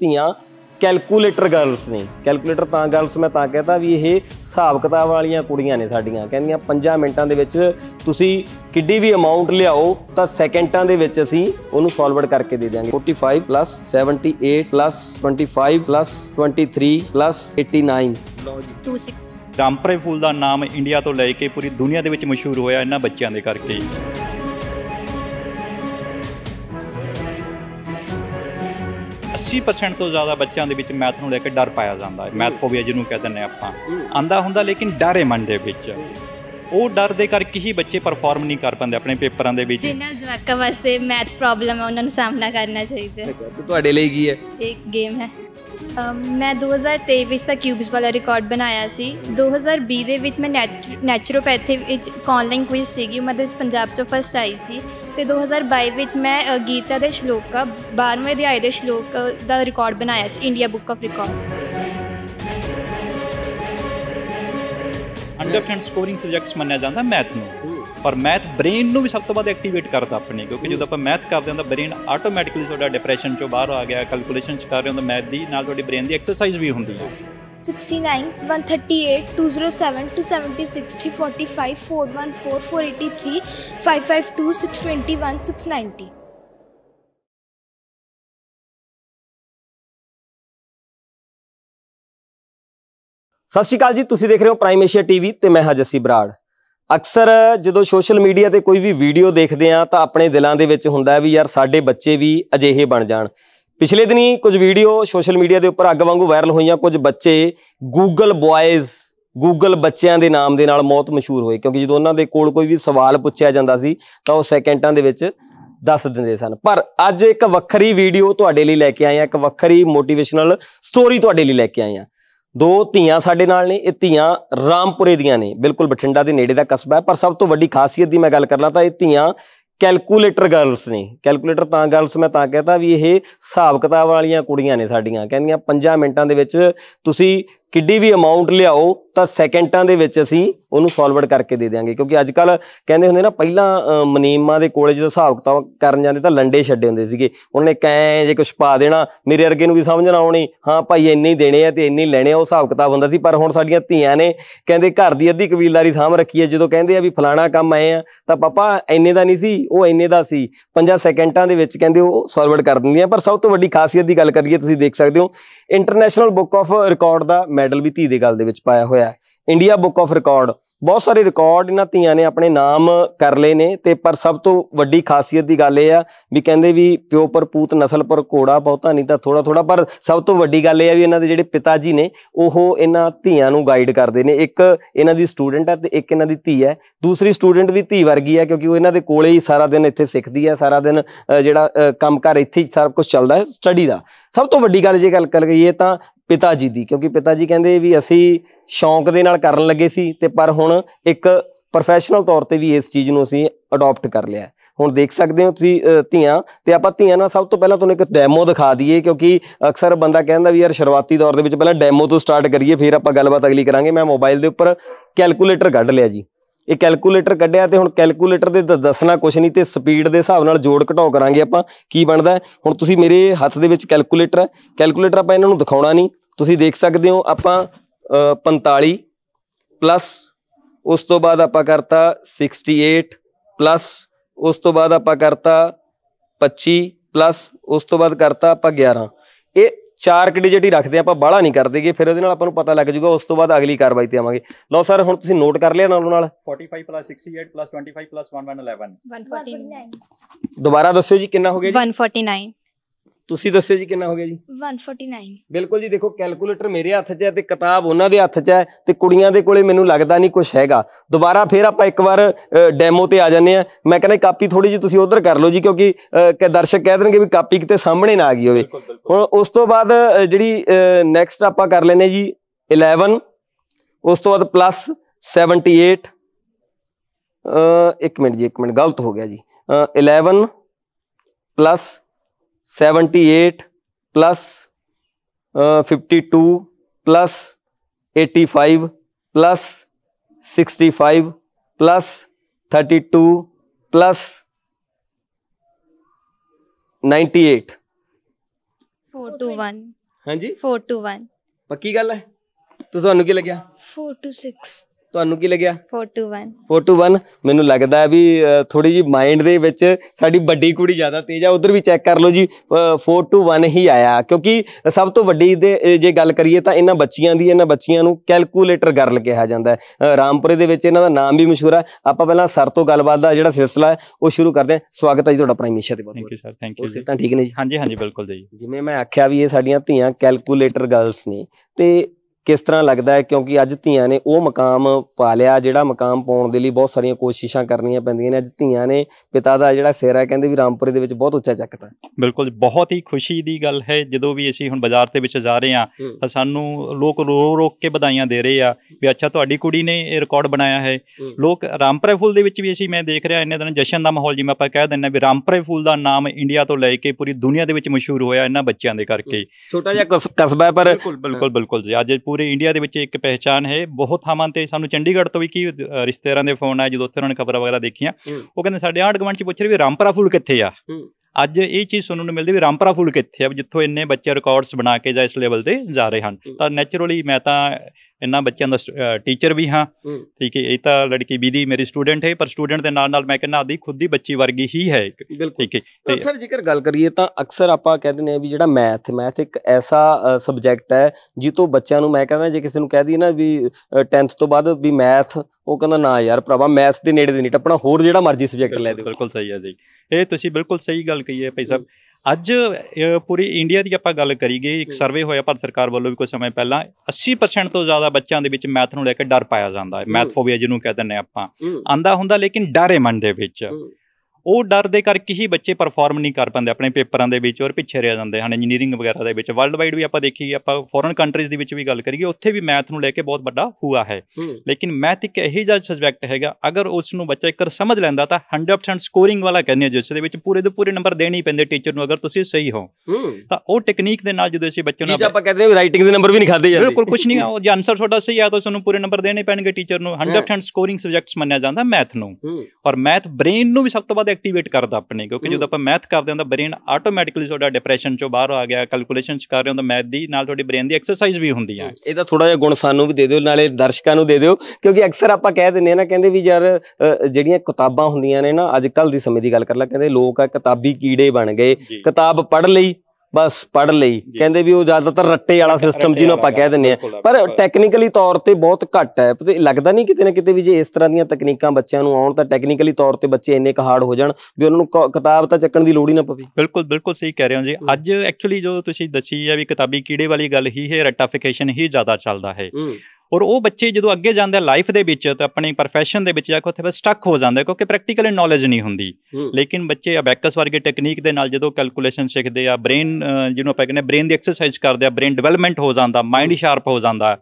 ਧੀਆਂ calculator girls ਨੇ calculator ਤਾਂ ਗਰਲਸ ਮੈਂ ਤਾਂ ਕਹਤਾ ਵੀ ਇਹ ਹਿਸਾਬ ਕਿਤਾਬ ਵਾਲੀਆਂ ਕੁੜੀਆਂ ਨੇ ਸਾਡੀਆਂ ਕਹਿੰਦੀਆਂ 5 ਮਿੰਟਾਂ ਦੇ ਵਿੱਚ ਤੁਸੀਂ ਕਿੱਡੀ ਵੀ ਅਮਾਉਂਟ ਲਿਆਓ ਤਾਂ ਸੈਕਿੰਡਾਂ ਦੇ ਵਿੱਚ ਅਸੀਂ ਉਹਨੂੰ ਸੋਲਵਡ ਕਰਕੇ ਦੇ ਦਿਆਂਗੇ 45 78 25 23 89 ਲਓ ਜੀ 260 ਡੰਪਰੇ ਫੁੱਲ ਦਾ ਨਾਮ ਇੰਡੀਆ ਤੋਂ ਲੈ ਕੇ ਪੂਰੀ ਦੁਨੀਆ ਦੇ ਵਿੱਚ ਮਸ਼ਹੂਰ ਹੋਇਆ ਇਹਨਾਂ ਬੱਚਿਆਂ ਦੇ ਕਰਕੇ 80% ਤੋਂ ਜ਼ਿਆਦਾ ਬੱਚਿਆਂ ਦੇ ਵਿੱਚ ਮੈਥ ਨੂੰ ਲੈ ਕੇ ਡਰ ਪਾਇਆ ਜਾਂਦਾ ਹੈ ਮੈਥ ਫੋਬੀਆ ਜਿਹਨੂੰ ਕਹਿ ਦਿੰਦੇ ਆਪਾਂ ਆਂਦਾ ਹੁੰਦਾ ਲੇਕਿਨ ਡਰੇ ਮਨ ਦੇ ਵਿੱਚ ਉਹ ਡਰ ਦੇ ਕਰਕੇ ਹੀ ਬੱਚੇ ਪਰਫਾਰਮ ਨਹੀਂ ਕਰ ਪਾਉਂਦੇ ਆਪਣੇ ਪੇਪਰਾਂ ਦੇ ਵਿੱਚ ਜਿਨ੍ਹਾਂ ਜਵਾਕਾਂ ਵਾਸਤੇ ਮੈਥ ਪ੍ਰੋਬਲਮ ਹੈ ਉਹਨਾਂ ਨੂੰ ਸਾਹਮਣਾ ਕਰਨਾ ਚਾਹੀਦਾ ਹੈ ਤੁਹਾਡੇ ਲਈ ਕੀ ਹੈ ਇੱਕ ਗੇਮ ਹੈ ਮੈਂ 2023 ਵਿੱਚ ਦਾ ਕਿਊਬਸ ਵਾਲਾ ਰਿਕਾਰਡ ਬਣਾਇਆ ਸੀ 2020 ਦੇ ਵਿੱਚ ਮੈਂ ਨੈਚਰੋਪੈਥੀ ਵਿੱਚ ਆਨਲਾਈਨ ਕੁਇਜ਼ ਸੀਗੀ ਮਦਰਸ ਪੰਜਾਬ ਚੋਂ ਫਸਟ ਆਈ ਸੀ ਤੇ 2022 ਵਿੱਚ ਮੈਂ ਗੀਤਾ ਦੇ ਸ਼ਲੋਕ ਦਾ 12ਵੇਂ ਅਧਿਆਇ ਦੇ ਸ਼ਲੋਕ ਦਾ ਰਿਕਾਰਡ ਬਣਾਇਆ ਸੀ India book of record conduct scoring subjects ਮੰਨਿਆ ਜਾਂਦਾ ਮੈਥ ਨੂੰ ਪਰ ਮੈਥ ਬ੍ਰੇਨ ਨੂੰ ਵੀ ਸਭ ਤੋਂ ਵੱਧ ਐਕਟੀਵੇਟ ਕਰਦਾ ਆਪਣੇ ਕਿਉਂਕਿ ਜਦੋਂ ਆਪਾਂ ਮੈਥ ਕਰਦੇ ਹਾਂ ਤਾਂ ਬ੍ਰੇਨ ਆਟੋਮੈਟਿਕਲੀ ਤੁਹਾਡਾ ਡਿਪਰੈਸ਼ਨ ਚੋਂ ਬਾਹਰ ਆ ਗਿਆ ਕੈਲਕੂਲੇਸ਼ਨ ਚ ਕਰ ਰਹੇ ਹੋ ਤਾਂ ਮੈਥ ਦੀ ਨਾਲ ਤੁਹਾਡੀ ਬ੍ਰੇਨ ਦੀ ਐਕਸਰਸਾਈਜ਼ ਵੀ ਹੁੰਦੀ ਹੈ 69 ਸਤਿ ਸ਼੍ਰੀ ਅਕਾਲ ਜੀ ਤੁਸੀਂ ਦੇਖ ਰਹੇ ਹੋ ਪ੍ਰਾਈਮ ਏਸ਼ੀਆ ਟੀਵੀ ਤੇ ਮੈਂ ਹਾਂ ਜੱਸੀ ਬਰਾੜ ਅਕਸਰ ਜਦੋਂ ਸੋਸ਼ਲ ਮੀਡੀਆ ਤੇ ਕੋਈ ਵੀ ਵੀਡੀਓ ਦੇਖਦੇ ਆ ਤਾਂ ਆਪਣੇ ਦਿਲਾਂ ਦੇ ਵਿੱਚ ਹੁੰਦਾ ਵੀ ਯਾਰ ਸਾਡੇ ਬੱਚੇ ਵੀ ਅਜਿਹੇ ਬਣ ਜਾਣ ਪਿਛਲੇ ਦਿਨੀ ਕੁਝ ਵੀਡੀਓ ਸੋਸ਼ਲ ਮੀਡੀਆ ਦੇ ਉੱਪਰ ਅੱਗ ਵਾਂਗੂ ਵਾਇਰਲ ਹੋਈਆਂ ਕੁਝ ਬੱਚੇ ਗੂਗਲ ਬॉयਜ਼ ਗੂਗਲ ਬੱਚਿਆਂ ਦੇ ਨਾਮ ਦੇ ਨਾਲ ਮੌਤ ਮਸ਼ਹੂਰ ਹੋਏ ਕਿਉਂਕਿ ਜਦੋਂ ਉਹਨਾਂ ਦੇ ਕੋਲ ਕੋਈ ਵੀ ਸਵਾਲ ਪੁੱਛਿਆ ਜਾਂਦਾ ਸੀ ਤਾਂ ਉਹ ਸੈਕਿੰਡਾਂ ਦੇ ਵਿੱਚ ਦੱਸ ਦਿੰਦੇ ਸਨ ਪਰ ਅੱਜ ਇੱਕ ਵੱਖਰੀ ਵੀਡੀਓ ਤੁਹਾਡੇ ਲਈ ਲੈ ਕੇ ਆਏ ਆ ਇੱਕ ਵੱਖਰੀ ਮੋਟੀਵੇਸ਼ਨਲ ਸਟੋਰੀ ਤੁਹਾਡੇ ਲਈ ਲੈ ਕੇ ਆਏ ਆ ਦੋ ਧੀਆਂ ਸਾਡੇ ਨਾਲ ਨੇ ਇਹ ਧੀਆਂ ਰਾਮਪੁਰੇ ਦੀਆਂ ਨੇ ਬਿਲਕੁਲ ਬਠਿੰਡਾ ਦੇ ਨੇੜੇ ਦਾ ਕਸਬਾ ਹੈ ਪਰ ਸਭ ਤੋਂ ਵੱਡੀ ਖਾਸੀਅਤ ਦੀ ਮੈਂ ਗੱਲ ਕਰਨਾ ਤਾਂ ਇਹ ਧੀਆਂ ਕੈਲਕੂਲੇਟਰ ਗਰਲਸ ਨੇ ਕੈਲਕੂਲੇਟਰ ਤਾਂ ਗਰਲਸ ਮੈਂ ਤਾਂ ਕਹਤਾ ਵੀ ਇਹ ਹਿਸਾਬ ਕਿਤਾਬ ਵਾਲੀਆਂ ਕੁੜੀਆਂ ਨੇ ਸਾਡੀਆਂ ਕਹਿੰਦੀਆਂ 5 ਮਿੰਟਾਂ ਦੇ ਵਿੱਚ ਤੁਸੀਂ ਕਿੱਡੀ ਵੀ ਅਮਾਉਂਟ ਲਿਆਓ ਤਾਂ ਸੈਕਿੰਡਾਂ ਦੇ ਵਿੱਚ ਅਸੀਂ ਉਹਨੂੰ ਸੋਲਵਡ ਕਰਕੇ ਦੇ ਦੇਵਾਂਗੇ ਕਿਉਂਕਿ ਅੱਜ ਕੱਲ ਕਹਿੰਦੇ ਹੁੰਦੇ ਨਾ ਪਹਿਲਾਂ ਮਨੀਮਾ ਦੇ ਕੋਲੇ ਜਦੋਂ ਹਿਸਾਬ ਕਿਤਾਬ ਕਰਨ ਜਾਂਦੇ ਤਾਂ ਲੰਡੇ ਛੱਡੇ ਹੁੰਦੇ ਸੀਗੇ ਉਹਨੇ ਕਹੇ ਜੇ ਕੁਝ ਪਾ ਦੇਣਾ ਮੇਰੇ ਵਰਗੇ ਨੂੰ ਵੀ ਸਮਝ ਨਾ ਆਉਣੀ ਹਾਂ ਭਾਈ ਇੰਨੇ ਹੀ ਦੇਣੇ ਆ ਤੇ ਇੰਨੇ ਹੀ ਲੈਣੇ ਆ ਉਹ ਹਿਸਾਬ ਕਿਤਾਬ ਹੁੰਦਾ ਸੀ ਪਰ ਹੁਣ ਸਾਡੀਆਂ ਧੀਆਂ ਨੇ ਕਹਿੰਦੇ ਘਰ ਦੀ ਅੱਧੀ ਕਬੀਲਦਾਰੀ ਸਾਂਭ ਰੱਖੀ ਹੈ ਜਦੋਂ ਕਹਿੰਦੇ ਆ ਵੀ ਫਲਾਣਾ ਕੰਮ ਆਏ ਆ ਤਾਂ ਪਾਪਾ ਇੰਨੇ ਦਾ ਨਹੀਂ ਸੀ ਉਹ ਇੰਨੇ ਦਾ ਸੀ 50 ਸੈਕਿੰਡਾਂ ਦੇ ਵਿੱਚ ਕਹਿੰਦੇ ਉਹ ਸੋਲਵਡ ਕਰ ਦਿੰਦੀਆਂ ਪਰ ਸਭ ਤੋਂ ਵੱਡੀ ਖਾਸੀਅਤ ਦੀ ਗੱਲ ਕਰੀਏ ਤੁਸੀਂ ਦੇਖ ਸਕਦੇ ਹੋ ਇੰਟਰਨੈਸ਼ਨਲ ਬੁੱਕ ਆਫ ਰਿਕਾਰਡ ਦਾ ਮੈਡਲ ਵੀ ਧੀ ਦੇ ਗਲ ਦੇ ਵਿੱਚ ਪਾਇਆ ਹੋਇਆ ਇੰਡੀਆ ਬੁੱਕ ਆਫ ਰਿਕਾਰਡ ਬਹੁਤ ਸਾਰੇ ਰਿਕਾਰਡ ਇਹਨਾਂ ਧੀਆਂ ਨੇ ਆਪਣੇ ਨਾਮ ਕਰ ਲਏ ਨੇ ਤੇ ਪਰ ਸਭ ਤੋਂ ਵੱਡੀ ਖਾਸੀਅਤ ਦੀ ਗੱਲ ਇਹ ਆ ਵੀ ਕਹਿੰਦੇ ਵੀ ਪਿਓ ਪਰ ਪੂਤ ਨਸਲ ਪਰ ਕੋੜਾ ਬਹੁਤਾ ਨਹੀਂ ਤਾਂ ਥੋੜਾ ਥੋੜਾ ਪਰ ਸਭ ਤੋਂ ਵੱਡੀ ਗੱਲ ਇਹ ਆ ਵੀ ਇਹਨਾਂ ਦੇ ਜਿਹੜੇ ਪਿਤਾ ਜੀ ਨੇ ਉਹ ਇਹਨਾਂ ਧੀਆਂ ਨੂੰ ਗਾਈਡ ਕਰਦੇ ਨੇ ਇੱਕ ਇਹਨਾਂ ਦੀ ਸਟੂਡੈਂਟ ਹੈ ਤੇ ਇੱਕ ਇਹਨਾਂ ਦੀ ਧੀ ਹੈ ਦੂਸਰੀ ਸਟੂਡੈਂਟ ਵੀ ਧੀ ਵਰਗੀ ਹੈ ਕਿਉਂਕਿ ਉਹ ਇਹਨਾਂ ਦੇ ਕੋਲੇ ਹੀ ਸਾਰਾ ਦਿਨ ਇੱਥੇ ਸਿੱਖਦੀ ਹੈ ਸਾਰਾ ਦਿਨ ਜਿਹੜਾ ਕੰਮ ਕਰ ਇੱਥੇ ਹੀ ਸਭ ਕੁਝ ਚੱਲਦਾ ਹੈ ਸਟੱਡੀ ਦਾ ਸਭ ਤੋਂ ਵੱਡੀ ਗੱਲ ਜੇ ਗੱਲ ਕਰ ਲਈਏ ਤਾਂ ਪਿਤਾ ਜੀ ਦੀ ਕਿਉਂਕਿ ਪਿਤਾ ਜੀ ਕਹਿੰਦੇ ਵੀ ਅਸੀਂ ਸ਼ੌਂਕ ਦੇ ਨਾਲ ਕਰਨ ਲੱਗੇ ਸੀ ਤੇ ਪਰ ਹੁਣ ਇੱਕ ਪ੍ਰੋਫੈਸ਼ਨਲ ਤੌਰ ਤੇ ਵੀ ਇਸ ਚੀਜ਼ ਨੂੰ ਅਸੀਂ ਅਡਾਪਟ ਕਰ ਲਿਆ ਹੁਣ ਦੇਖ ਸਕਦੇ ਹੋ ਤੁਸੀਂ ਧੀਆਂ ਤੇ ਆਪਾਂ ਧੀਆਂ ਨਾਲ ਸਭ ਤੋਂ ਪਹਿਲਾਂ ਤੁਹਾਨੂੰ ਇੱਕ ਡੈਮੋ ਦਿਖਾ ਦਈਏ ਕਿਉਂਕਿ ਅਕਸਰ ਬੰਦਾ ਕਹਿੰਦਾ ਵੀ ਯਾਰ ਸ਼ੁਰੂਆਤੀ ਦੌਰ ਦੇ ਵਿੱਚ ਪਹਿਲਾਂ ਡੈਮੋ ਤੋਂ ਸਟਾਰਟ ਕਰੀਏ ਫਿਰ ਆਪਾਂ ਗੱਲਬਾਤ ਅਗਲੀ ਕਰਾਂਗੇ ਮੈਂ ਮੋਬਾਈਲ ਦੇ ਉੱਪਰ ਕੈਲਕੂਲੇਟਰ ਕੱਢ ਲਿਆ ਜੀ ਇਹ ਕੈਲਕੂਲੇਟਰ ਕੱਢਿਆ ਤੇ ਹੁਣ ਕੈਲਕੂਲੇਟਰ ਦੇ ਦੱਸਣਾ ਕੁਝ ਨਹੀਂ ਤੇ ਸਪੀਡ ਦੇ ਹਿਸਾਬ ਨਾਲ ਜੋੜ ਘਟਾਓ ਕਰਾਂਗੇ ਆਪਾਂ ਕੀ ਬਣਦਾ ਹੁਣ ਤੁਸੀਂ ਮੇਰੇ ਹੱਥ ਦੇ ਵਿੱਚ ਕੈਲਕੂਲੇਟਰ ਹੈ ਕੈਲਕੂਲੇਟਰ ਆਪਾਂ ਇਹਨਾਂ ਨੂੰ ਦਿਖਾਉਣਾ ਨਹੀਂ ਤੁਸੀਂ ਦੇਖ ਸਕਦੇ ਹੋ ਆਪਾਂ 45 ਪਲੱਸ ਉਸ ਤੋਂ ਬਾਅਦ ਆਪਾਂ ਕਰਤਾ 68 ਪਲੱਸ ਉਸ ਤੋਂ ਬਾਅਦ ਆਪਾਂ ਕਰਤਾ 25 ਪਲੱਸ ਉਸ ਤੋਂ ਬਾਅਦ ਕਰਤਾ ਆਪਾਂ 11 ਇਹ ਚਾਰ ਕਿ ਡਿਜਿਟ ਹੀ ਰੱਖਦੇ ਆਪਾਂ ਬਾਹਲਾ ਨਹੀਂ ਕਰਦੇਗੇ ਫਿਰ ਉਹਦੇ ਨਾਲ ਆਪਾਂ ਨੂੰ ਪਤਾ ਲੱਗ ਜਾਊਗਾ ਉਸ ਤੋਂ ਬਾਅਦ ਅਗਲੀ ਕਾਰਵਾਈ ਤੇ ਆਵਾਂਗੇ ਲਓ ਸਰ ਹੁਣ ਤੁਸੀਂ ਨੋਟ ਕਰ ਲਿਆ ਨਾਲ ਨਾਲ 45 68 25 11 149 ਦੁਬਾਰਾ ਦੱਸਿਓ ਜੀ ਕਿੰਨਾ ਹੋ ਗਿਆ ਜੀ 149 ਤੁਸੀਂ ਦੱਸਿਓ ਜੀ ਕਿੰਨਾ ਹੋ ਗਿਆ ਜੀ 149 ਬਿਲਕੁਲ ਜੀ ਦੇਖੋ ਕੈਲਕੂਲੇਟਰ ਮੇਰੇ ਹੱਥ 'ਚ ਹੈ ਤੇ ਕਿਤਾਬ ਉਹਨਾਂ ਦੇ ਹੱਥ 'ਚ ਹੈ ਤੇ ਕੁੜੀਆਂ ਦੇ ਕੋਲੇ ਮੈਨੂੰ ਲੱਗਦਾ ਨਹੀਂ ਕੁਝ ਹੈਗਾ ਦੁਬਾਰਾ ਫੇਰ ਆਪਾਂ ਇੱਕ ਵਾਰ ਡੈਮੋ ਤੇ ਆ ਜਾਂਦੇ ਆ ਮੈਂ ਕਹਿੰਦਾ ਕਾਪੀ ਥੋੜੀ ਜੀ ਤੁਸੀਂ ਉਧਰ ਕਰ ਲਓ ਜੀ ਕਿਉਂਕਿ ਕਿ ਦਰਸ਼ਕ ਕਹਿ ਦੇਣਗੇ ਵੀ ਕਾਪੀ ਕਿਤੇ ਸਾਹਮਣੇ ਨਾ ਆ ਗਈ ਹੋਵੇ ਹੁਣ ਉਸ ਤੋਂ ਬਾਅਦ ਜਿਹੜੀ ਨੈਕਸਟ ਆਪਾਂ ਕਰ ਲੈਨੇ ਜੀ 11 ਉਸ ਤੋਂ ਬਾਅਦ ਪਲੱਸ 78 ਇੱਕ ਮਿੰਟ ਜੀ ਇੱਕ ਮਿੰਟ ਗਲਤ ਹੋ ਗਿਆ ਜੀ 11 plus seventy eight plus fifty two plus eighty five plus sixty five plus thirty two plus ninety eight four two one हाँ जी फोर टू वन पक्की गल है तो सू ਕੀ ਲੱਗਿਆ 4 to 6 ਤੁਹਾਨੂੰ ਕੀ ਲੱਗਿਆ 421 421 ਮੈਨੂੰ ਲੱਗਦਾ ਵੀ ਥੋੜੀ ਜੀ ਮਾਈਂਡ ਦੇ ਵਿੱਚ ਸਾਡੀ ਵੱਡੀ ਕੁੜੀ ਜ਼ਿਆਦਾ ਤੇਜ਼ ਆ ਉਧਰ ਵੀ ਚੈੱਕ ਕਰ ਲਓ ਜੀ 421 ਹੀ ਆਇਆ ਕਿਉਂਕਿ ਸਭ ਤੋਂ ਵੱਡੀ ਦੇ ਜੇ ਗੱਲ ਕਰੀਏ ਤਾਂ ਇਹਨਾਂ ਬੱਚੀਆਂ ਦੀ ਇਹਨਾਂ ਬੱਚੀਆਂ ਨੂੰ ਕੈਲਕੂਲੇਟਰ ਗਰਲ ਕਿਹਾ ਜਾਂਦਾ ਹੈ ਰਾਮਪੁਰੇ ਦੇ ਵਿੱਚ ਇਹਨਾਂ ਦਾ ਨਾਮ ਵੀ ਮਸ਼ਹੂਰ ਹੈ ਆਪਾਂ ਪਹਿਲਾਂ ਸਰ ਤੋਂ ਗੱਲਬਾਤ ਦਾ ਜਿਹੜਾ ਸਿਲਸਿਲਾ ਹੈ ਉਹ ਸ਼ੁਰੂ ਕਰਦੇ ਹਾਂ ਸਵਾਗਤ ਹੈ ਜੀ ਤੁਹਾਡਾ ਪ੍ਰਾਈਮ ਮਿਸ਼ਨ ਤੇ ਬਹੁਤ thank you sir thank you ਜੀ ਤਾਂ ਠੀਕ ਨੇ ਜੀ ਹਾਂਜੀ ਹਾਂਜੀ ਬਿਲਕੁਲ ਜੀ ਜਿਵੇਂ ਮੈਂ ਆਖਿਆ ਵੀ ਇਹ ਸਾਡੀਆਂ ਧੀਆਂ ਕੈਲਕੂਲੇਟਰ ਗਰਲਸ ਨੇ ਤੇ ਕਿਸ ਤਰ੍ਹਾਂ ਲੱਗਦਾ ਹੈ ਕਿਉਂਕਿ ਅੱਜ ਧੀਆਂ ਨੇ ਉਹ ਮਕਾਮ ਪਾ ਲਿਆ ਜਿਹੜਾ ਮਕਾਮ ਪਾਉਣ ਦੇ ਲਈ ਬਹੁਤ ਸਾਰੀਆਂ ਕੋਸ਼ਿਸ਼ਾਂ ਕਰਨੀਆਂ ਪੈਂਦੀਆਂ ਨੇ ਅੱਜ ਧੀਆਂ ਨੇ ਪਿਤਾ ਦਾ ਜਿਹੜਾ ਸਿਰ ਹੈ ਕਹਿੰਦੇ ਵੀ ਰਾਮਪੁਰੇ ਦੇ ਵਿੱਚ ਬਹੁਤ ਉੱਚਾ ਚੱਕਤਾ ਬਿਲਕੁਲ ਬਹੁਤ ਹੀ ਖੁਸ਼ੀ ਦੀ ਗੱਲ ਹੈ ਜਦੋਂ ਵੀ ਅਸੀਂ ਹੁਣ ਬਾਜ਼ਾਰ ਦੇ ਵਿੱਚ ਜਾ ਰਹੇ ਹਾਂ ਤਾਂ ਸਾਨੂੰ ਲੋਕ ਰੋ ਰੋ ਕੇ ਵਧਾਈਆਂ ਦੇ ਰਹੇ ਆ ਵੀ ਅੱਛਾ ਤੁਹਾਡੀ ਕੁੜੀ ਨੇ ਇਹ ਰਿਕਾਰਡ ਬਣਾਇਆ ਹੈ ਲੋਕ ਰਾਮਪੁਰੇ ਫੁੱਲ ਦੇ ਵਿੱਚ ਵੀ ਅਸੀਂ ਮੈਂ ਦੇਖ ਰਿਹਾ ਇੰਨੇ ਦਿਨ ਜਸ਼ਨ ਦਾ ਮਾਹੌਲ ਜਿਵੇਂ ਆਪਾਂ ਕਹਿ ਦਿੰਨੇ ਵੀ ਰਾਮਪੁਰੇ ਫੁੱਲ ਦਾ ਨਾਮ ਇੰਡੀਆ ਤੋਂ ਲੈ ਕੇ ਪੂਰੀ ਦੁਨੀਆ ਦੇ ਵਿੱਚ ਮਸ਼ਹੂਰ ਹੋਇਆ ਇਹਨਾਂ ਬੱਚਿਆਂ ਦੇ ਕਰਕੇ ਛੋਟਾ ਜਿਹਾ ਕਸਬਾ ਹੈ ਪਰ ਬਿਲਕੁਲ ਬਿਲਕੁਲ ਬਿਲਕੁਲ ਅੱਜ ਪੂਰੇ ਇੰਡੀਆ ਦੇ ਵਿੱਚ ਇੱਕ ਪਹਿਚਾਨ ਹੈ ਬਹੁਤ ਥਾਵਾਂ ਤੇ ਸਾਨੂੰ ਚੰਡੀਗੜ੍ਹ ਤੋਂ ਵੀ ਕੀ ਰਿਸ਼ਤੇਦਾਰਾਂ ਦੇ ਫੋਨ ਆਏ ਜਦੋਂ ਉੱਥੇ ਉਹਨਾਂ ਨੇ ਖਬਰਾਂ ਵਗੈਰਾ ਦੇਖੀਆਂ ਉਹ ਕਹਿੰਦੇ ਸਾਡੇ ਆਂਢ ਗਵਾਂਢ ਚ ਪੁੱਛ ਰਹੇ ਵੀ ਰਾਮਪਰਾ ਫੁੱਲ ਕਿੱਥੇ ਆ ਅੱਜ ਇਹ ਚੀਜ਼ ਸੁਣਨ ਨੂੰ ਮਿਲਦੀ ਵੀ ਰਾਮਪਰਾ ਫੁੱਲ ਕਿੱਥੇ ਆ ਜਿੱਥੋਂ ਇੰਨੇ ਬੱਚੇ ਰਿਕਾਰਡਸ ਬਣਾ ਕੇ ਜਾਂ ਇਸ ਲੈਵਲ ਤੇ ਜਾ ਰਹੇ ਹਨ ਤਾਂ ਨੇਚਰਲੀ ਮੈਂ ਤਾਂ ਇਹਨਾਂ ਬੱਚਿਆਂ ਦਾ ਟੀਚਰ ਵੀ ਹਾਂ ਠੀਕ ਹੈ ਇਹ ਤਾਂ ਲੜਕੀ ਵੀ ਦੀ ਮੇਰੀ ਸਟੂਡੈਂਟ ਹੈ ਪਰ ਸਟੂਡੈਂਟ ਦੇ ਨਾਲ ਨਾਲ ਮੈਂ ਕਹਿੰਦਾ ਆਦੀ ਖੁਦ ਦੀ ਬੱਚੀ ਵਰਗੀ ਹੀ ਹੈ ਠੀਕ ਹੈ ਸਰ ਜੇਕਰ ਗੱਲ ਕਰੀਏ ਤਾਂ ਅਕਸਰ ਆਪਾਂ ਕਹਿੰਦੇ ਨੇ ਵੀ ਜਿਹੜਾ ਮੈਥ ਮੈਥ ਇੱਕ ਐਸਾ ਸਬਜੈਕਟ ਹੈ ਤੋਂ ਬੱਚਿਆਂ ਨੂੰ ਮੈਂ ਕਹਿੰਦਾ ਜੇ ਕਿਸੇ ਨੂੰ ਕਹਿ ਦਈਏ ਨਾ ਵੀ 10th ਤੋਂ ਬਾਅਦ ਵੀ ਮੈਥ ਉਹ ਕਹਿੰਦਾ ਨਾ ਯਾਰ ਭਰਾਵਾ ਮੈਥ ਦੇ ਨੇੜੇ ਦੇ ਨਹੀਂ ਟੱਪਣਾ ਹੋਰ ਜਿਹੜਾ ਮਰਜ਼ੀ ਸਬਜੈਕਟ ਲੈ ਦੇ ਬਿਲਕੁਲ ਸਹੀ ਹੈ ਜੀ ਇਹ ਤੁਸੀਂ ਬਿਲਕੁਲ ਸਹੀ ਗੱਲ ਕਹੀ ਹੈ ਭਾਈ ਸਾਹਿਬ ਅੱਜ ਪੂਰੀ ਇੰਡੀਆ ਦੀ ਆਪਾਂ ਗੱਲ ਕਰੀਏ ਇੱਕ ਸਰਵੇ ਹੋਇਆ ਭਾਰਤ ਸਰਕਾਰ ਵੱਲੋਂ ਵੀ ਕੁਝ ਸਮੇਂ ਪਹਿਲਾਂ 80% ਤੋਂ ਜ਼ਿਆਦਾ ਬੱਚਿਆਂ ਦੇ ਵਿੱਚ ਮੈਥ ਨੂੰ ਲੈ ਕੇ ਡਰ ਪਾਇਆ ਜਾਂਦਾ ਹੈ ਮੈਥ ਫੋਬੀਆ ਜਿਹਨੂੰ ਕਹਿੰਦੇ ਨੇ ਆਪਾਂ ਆਂਦਾ ਹੁੰਦਾ ਲੇਕਿਨ ਡਰੇ ਮਨ ਦੇ ਵਿੱਚ ਉਹ ਡਰ ਦੇ ਕਰਕੇ ਹੀ ਬੱਚੇ ਪਰਫਾਰਮ ਨਹੀਂ ਕਰ ਪਾਉਂਦੇ ਆਪਣੇ ਪੇਪਰਾਂ ਦੇ ਵਿੱਚ ਔਰ ਪਿੱਛੇ ਰਹਿ ਜਾਂਦੇ ਹਨ ਇੰਜੀਨੀਅਰਿੰਗ ਵਗੈਰਾ ਦੇ ਵਿੱਚ ਵਰਲਡ ਵਾਈਡ ਵੀ ਆਪਾਂ ਦੇਖੀਏ ਆਪਾਂ ਫੋਰਨ ਕੰਟਰੀਜ਼ ਦੇ ਵਿੱਚ ਵੀ ਗੱਲ ਕਰੀਏ ਉੱਥੇ ਵੀ ਮੈਥ ਨੂੰ ਲੈ ਕੇ ਬਹੁਤ ਵੱਡਾ ਹੂਆ ਹੈ ਲੇਕਿਨ ਮੈਥ ਇੱਕ ਇਹੋ ਜਿਹਾ ਸਬਜੈਕਟ ਹੈਗਾ ਅਗਰ ਉਸ ਨੂੰ ਬੱਚਾ ਇੱਕ ਸਮਝ ਲੈਂਦਾ ਤਾਂ 100% ਸਕੋਰਿੰਗ ਵਾਲਾ ਕਹਿੰਦੇ ਜਿਸ ਦੇ ਵਿੱਚ ਪੂਰੇ ਦੇ ਪੂਰੇ ਨੰਬਰ ਦੇਣੇ ਹੀ ਪੈਂਦੇ ਟੀਚਰ ਨੂੰ ਅਗਰ ਤੁਸੀਂ ਸਹੀ ਹੋ ਤਾਂ ਉਹ ਟੈਕਨੀਕ ਦੇ ਨਾਲ ਜਦੋਂ ਅਸੀਂ ਬੱਚੇ ਨੂੰ ਆਪਾਂ ਕਹਿੰਦੇ ਹਾਂ ਰਾਈਟਿੰਗ ਦੇ ਨੰਬਰ ਵੀ ਨਹੀਂ ਖਾਦੇ ਜਾਂਦੇ ਬਿਲਕੁਲ ਕੁਝ ਨਹੀਂ ਉਹ ਜੇ ਆਨਸਰ ਤੁਹਾਡਾ ਸਹੀ ਆ ਤਾਂ ਤੁਹਾਨੂੰ ਪੂਰੇ ਨੰਬਰ ਦੇਣੇ ਪੈਣਗੇ ਟੀਚਰ ਨੂੰ 100% ਸਕੋਰਿੰਗ ਸਬਜੈਕਟਸ ਮੰਨਿਆ ਜਾਂਦਾ ਮੈਥ ਨੂੰ ਔਰ ਮੈਥ ਬ੍ਰੇਨ ਨੂੰ ਵੀ ਸਭ ਤੋਂ ਵੱਧ ਐਕਟੀਵੇਟ ਕਰਦਾ ਆਪਣੇ ਕਿਉਂਕਿ ਜਦੋਂ ਆਪਾਂ ਮੈਥ ਕਰਦੇ ਹਾਂ ਤਾਂ ਬ੍ਰੇਨ ਆਟੋਮੈਟਿਕਲੀ ਤੁਹਾਡਾ ਡਿਪਰੈਸ਼ਨ ਚੋਂ ਬਾਹਰ ਆ ਗਿਆ ਕੈਲਕੂਲੇਸ਼ਨਸ ਕਰ ਰਹੇ ਹੋ ਤਾਂ ਮੈਥ ਦੀ ਨਾਲ ਤੁਹਾਡੀ ਬ੍ਰੇਨ ਦੀ ਐਕਸਰਸਾਈਜ਼ ਵੀ ਹੁੰਦੀ ਆ ਇਹਦਾ ਥੋੜਾ ਜਿਹਾ ਗੁਣ ਸਾਨੂੰ ਵੀ ਦੇ ਦਿਓ ਨਾਲੇ ਦਰਸ਼ਕਾਂ ਨੂੰ ਦੇ ਦਿਓ ਕਿਉਂਕਿ ਅਕਸਰ ਆਪਾਂ ਕਹਿ ਦਿੰਦੇ ਆ ਨਾ ਕਹਿੰਦੇ ਵੀ ਯਾਰ ਜਿਹੜੀਆਂ ਕਿਤਾਬਾਂ ਹੁੰਦੀਆਂ ਨੇ ਨਾ ਅੱਜ ਕੱਲ ਦੀ ਸਮੇਂ ਦੀ ਗੱਲ ਕਰ ਲਾ ਕਹਿੰਦੇ ਲੋਕ ਆ ਕਿਤਾਬੀ ਕੀੜੇ ਬਣ ਗਏ ਕਿਤਾਬ ਪੜ੍ਹ ਲਈ ਬਸ ਪੜ ਲਈ ਕਹਿੰਦੇ ਵੀ ਉਹ ਜ਼ਿਆਦਾਤਰ ਰੱਟੇ ਵਾਲਾ ਸਿਸਟਮ ਜਿਹਨੂੰ ਆਪਾਂ ਕਹਿ ਦਿੰਨੇ ਆ ਪਰ ਟੈਕਨੀਕਲੀ ਤੌਰ ਤੇ ਬਹੁਤ ਘੱਟ ਹੈ ਲੱਗਦਾ ਨਹੀਂ ਕਿਤੇ ਨਾ ਕਿਤੇ ਵੀ ਜੇ ਇਸ ਤਰ੍ਹਾਂ ਦੀਆਂ ਤਕਨੀਕਾਂ ਬੱਚਿਆਂ ਨੂੰ ਆਉਣ ਤਾਂ ਟੈਕਨੀਕਲੀ ਤੌਰ ਤੇ ਬੱਚੇ ਇੰਨੇ ਕਹਾੜ ਹੋ ਜਾਣ ਵੀ ਉਹਨਾਂ ਨੂੰ ਕਿਤਾਬ ਤਾਂ ਚੱਕਣ ਦੀ ਲੋੜ ਹੀ ਨਾ ਪਵੇ ਬਿਲਕੁਲ ਬਿਲਕੁਲ ਸਹੀ ਕਹਿ ਰਹੇ ਹੋ ਜੀ ਅੱਜ ਐਕਚੁਅਲੀ ਜੋ ਤੁਸੀਂ ਦੱਸੀ ਹੈ ਵੀ ਕਿਤਾਬੀ ਕੀੜੇ ਵਾਲੀ ਗੱਲ ਹੀ ਹੈ ਰੈਟਾਫਿਕੇਸ਼ਨ ਹੀ ਜ਼ਿਆਦਾ ਚੱਲਦਾ ਹੈ ਔਰ ਉਹ ਬੱਚੇ ਜਦੋਂ ਅੱਗੇ ਜਾਂਦੇ ਆ ਲਾਈਫ ਦੇ ਵਿੱਚ ਤੇ ਆਪਣੀ profession ਦੇ ਵਿੱਚ ਜਾ ਕੇ ਉੱਥੇ ਬਸ ਸਟਕ ਹੋ ਜਾਂਦੇ ਕਿਉਂਕਿ ਪ੍ਰੈਕਟੀਕਲ ਨੌਲੇਜ ਨਹੀਂ ਹੁੰਦੀ ਲੇਕਿਨ ਬੱਚੇ ਅਬੈਕਸ ਵਰਗੇ ਟੈਕਨੀਕ ਦੇ ਨਾਲ ਜਦੋਂ ਕੈਲਕੂਲੇਸ਼ਨ ਸਿੱਖਦੇ ਆ ਬ੍ਰੇਨ ਜਿਹਨੂੰ ਆਪਾਂ ਕਹਿੰਦੇ ਬ੍ਰੇਨ ਦੀ ਐਕਸਰਸਾਈਜ਼ ਕਰਦੇ ਆ ਬ੍ਰੇਨ ਡਿਵੈਲਪਮੈਂਟ ਹੋ ਜਾਂਦਾ ਮਾਈਂਡ ਸ਼ਾਰਪ ਹੋ ਜਾਂਦਾ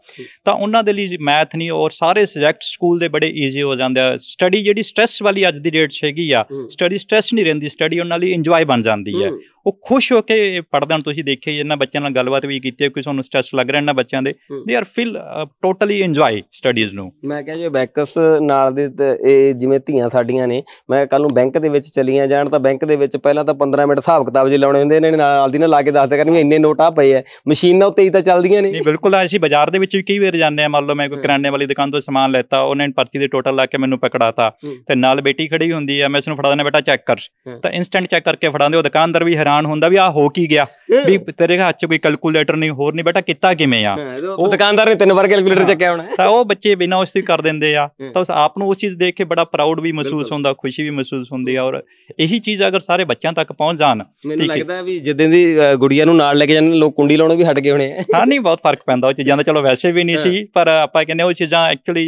ਤਾਂ ਉਹਨਾਂ ਦੇ ਲਈ ਮੈਥ ਨਹੀਂ ਔਰ ਸਾਰੇ ਸਬਜੈਕਟ ਸਕੂਲ ਦੇ ਬੜੇ ਈਜ਼ੀ ਹੋ ਜਾਂਦੇ ਆ ਸਟੱਡੀ ਜਿਹੜੀ ਸਟ੍ਰੈਸ ਵਾਲੀ ਅੱਜ ਦੀ ਡੇਟ 'ਚ ਹੈਗੀ ਆ ਸਟੱਡੀ ਸਟ੍ਰੈਸ ਨਹੀਂ ਰਹਿੰਦੀ ਸਟੱਡੀ ਉਹਨਾਂ ਲਈ ਇੰਜੋਏ ਬਣ ਜਾਂਦੀ ਹੈ ਉਹ ਖੁਸ਼ ਹੋ ਕੇ ਪੜਦਣ ਤੁਸੀਂ ਦੇਖਿਆ ਇਹਨਾਂ ਬੱਚਿਆਂ ਨਾਲ ਗੱਲਬਾਤ ਵੀ ਕੀਤੀ ਕੋਈ ਤੁਹਾਨੂੰ ਸਟ੍ਰੈਸ ਲੱਗ ਰਿਹਾ ਇਹਨਾਂ ਬੱਚਿਆਂ ਦੇ ਦੇ ਆਰ ਫੀਲ ਟੋਟ ਟੋਟਲੀ ਇੰਜੋਏ ਸਟੱਡੀਜ਼ ਨੂੰ ਮੈਂ ਕਹਿੰਦਾ ਜੇ ਬੈਂਕਸ ਨਾਲ ਦੇ ਇਹ ਜਿਵੇਂ ਧੀਆਂ ਸਾਡੀਆਂ ਨੇ ਮੈਂ ਕੱਲ ਨੂੰ ਬੈਂਕ ਦੇ ਵਿੱਚ ਚਲੀਆਂ ਜਾਣ ਤਾਂ ਬੈਂਕ ਦੇ ਵਿੱਚ ਪਹਿਲਾਂ ਤਾਂ 15 ਮਿੰਟ ਹਿਸਾਬ ਕਿਤਾਬ ਜੇ ਲਾਉਣੇ ਹੁੰਦੇ ਇਹਨਾਂ ਨੇ ਨਾਲ ਦੀ ਨਾਲ ਲਾ ਕੇ ਦੱਸਦੇ ਕਰਨੀ ਇੰਨੇ ਨੋਟ ਆ ਪਏ ਐ ਮਸ਼ੀਨਾਂ ਉੱਤੇ ਹੀ ਤਾਂ ਚੱਲਦੀਆਂ ਨੇ ਨਹੀਂ ਬਿਲਕੁਲ ਅਸੀਂ ਬਾਜ਼ਾਰ ਦੇ ਵਿੱਚ ਵੀ ਕਈ ਵਾਰ ਜਾਂਦੇ ਆ ਮੰਨ ਲਓ ਮੈਂ ਕੋਈ ਕਿਰਾਣੇ ਵਾਲੀ ਦੁਕਾਨ ਤੋਂ ਸਮਾਨ ਲੈਤਾ ਉਹਨੇ ਪਰਚੀ ਦੇ ਟੋਟਲ ਲਾ ਕੇ ਮੈਨੂੰ ਪਕੜਾਤਾ ਤੇ ਨਾਲ ਬੇਟੀ ਖੜੀ ਹੁੰਦੀ ਆ ਮੈਂ ਇਸ ਨੂੰ ਫੜਾ ਦਿੰਦਾ ਬੇਟਾ ਚੈੱਕ ਕਰ ਤਾਂ ਇਨਸਟੈਂਟ ਚੈੱਕ ਕਰਕੇ ਫੜਾਉਂਦੇ ਉਹ ਦੁਕਾਨਦਾਰ ਵੀ ਹੈਰਾਨ ਹੁੰਦਾ ਵੀ ਆ ਹੋ ਕੀ ਗਿਆ ਵੀ ਤੇਰੇ ਹੱਥ 'ਚ ਕੋਈ ਕੈਲਕੂਲੇਟਰ ਨਹੀਂ ਹੋਰ ਨਹੀਂ ਬੇਟਾ ਕੀਤਾ ਕਿਵੇਂ ਆ ਉਹ ਦੁਕਾਨਦਾਰ ਨੇ ਤਿੰਨ ਵਾਰ ਕੈਲਕੂਲੇਟਰ ਚੱਕਿਆ ਹੋਣਾ ਤਾਂ ਉਹ ਬੱਚੇ ਬਿਨਾਂ ਉਸ ਤੋਂ ਕਰ ਦਿੰਦੇ ਆ ਤਾਂ ਉਸ ਆਪ ਨੂੰ ਉਸ ਚੀਜ਼ ਦੇਖ ਕੇ ਬੜਾ ਪ੍ਰਾਊਡ ਵੀ ਮਹਿਸੂਸ ਹੁੰਦਾ ਖੁਸ਼ੀ ਵੀ ਮਹਿਸੂਸ ਹੁੰਦੀ ਆ ਔਰ ਇਹੀ ਚੀਜ਼ ਅਗਰ ਸਾਰੇ ਬੱਚਿਆਂ ਤੱਕ ਪਹੁੰਚ ਜਾਣ ਮੈਨੂੰ ਲੱਗਦਾ ਵੀ ਜਿੱਦਾਂ ਦੀ ਗੁੜੀਆਂ ਨੂੰ ਨਾਲ ਲੈ ਕੇ ਜਾਂਦੇ ਲੋਕ ਕੁੰਡੀ ਲਾਉਣੋਂ ਵੀ ਹਟ ਗਏ ਹੋਣੇ ਹਾਂ ਨਹੀਂ ਬਹੁਤ ਫਰਕ ਪੈਂਦਾ ਉਹ ਚੀਜ਼ਾਂ ਦਾ ਚਲੋ ਵੈਸੇ ਵੀ ਨਹੀਂ ਸੀ ਪਰ ਆਪਾਂ ਕਹਿੰਦੇ ਉਹ ਚੀਜ਼ਾਂ ਐਕਚੁਅਲੀ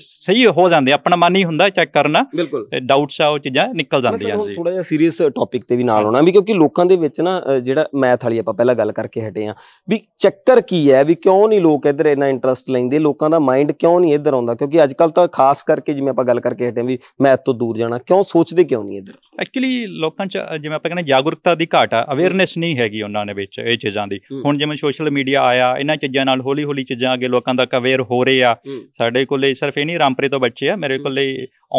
ਸਹੀ ਹੋ ਜਾਂਦੇ ਆਪਣਾ ਮਨ ਹੀ ਹੁੰਦਾ ਚੈੱਕ ਕਰਨਾ ਤੇ ਡਾਊਟਸ ਆ ਉਹ ਚੀਜ਼ਾਂ ਨਿਕਲ ਜਾਂਦੀਆਂ ਜੀ ਥੋੜਾ ਜਿਹਾ ਸੀਰੀਅਸ ਟੌਪਿਕ ਤੇ ਵੀ ਨਾਲ ਹੋਣਾ ਵੀ ਕਿਉਂਕਿ ਲੋਕਾਂ ਦੇ ਵਿੱਚ ਨਾ ਜਿਹੜਾ ਮੈਥ ਵਾਲੀ ਆਪਾਂ ਪਹਿਲਾਂ ਗੱਲ ਕਰਕੇ ਹਟੇ ਆ ਵੀ ਚੱਕਰ ਕੀ ਹੈ ਵੀ ਕਿਉਂ ਨਹੀਂ ਲੋਕ ਇਧਰ ਇੰਨਾ ਇੰਟਰਸਟ ਲੈਂਦੇ ਹੁੰਦੀ ਲੋਕਾਂ ਦਾ ਮਾਈਂਡ ਕਿਉਂ ਨਹੀਂ ਇੱਧਰ ਆਉਂਦਾ ਕਿਉਂਕਿ ਅੱਜ ਕੱਲ ਤਾਂ ਖਾਸ ਕਰਕੇ ਜਿਵੇਂ ਆਪਾਂ ਗੱਲ ਕਰਕੇ ਹਟੇ ਵੀ ਮੈਥ ਤੋਂ ਦੂਰ ਜਾਣਾ ਕਿਉਂ ਸੋਚਦੇ ਕਿਉਂ ਨਹੀਂ ਇੱਧਰ ਐਕਚੁਅਲੀ ਲੋਕਾਂ 'ਚ ਜਿਵੇਂ ਆਪਾਂ ਕਹਿੰਦੇ ਜਾਗਰੂਕਤਾ ਦੀ ਘਾਟ ਆ ਅਵੇਅਰਨੈਸ ਨਹੀਂ ਹੈਗੀ ਉਹਨਾਂ ਦੇ ਵਿੱਚ ਇਹ ਚੀਜ਼ਾਂ ਦੀ ਹੁਣ ਜਿਵੇਂ ਸੋਸ਼ਲ ਮੀਡੀਆ ਆਇਆ ਇਹਨਾਂ ਚੀਜ਼ਾਂ ਨਾਲ ਹੌਲੀ-ਹੌਲੀ ਚੀਜ਼ਾਂ ਅੱਗੇ ਲੋਕਾਂ ਦਾ ਅਵੇਅਰ ਹੋ ਰਹੇ ਆ ਸਾਡੇ ਕੋਲੇ ਸਿਰਫ ਇਹ ਨਹੀਂ ਰਾਮਪਰੇ ਤੋਂ ਬੱਚੇ ਆ ਮੇਰੇ ਕੋਲੇ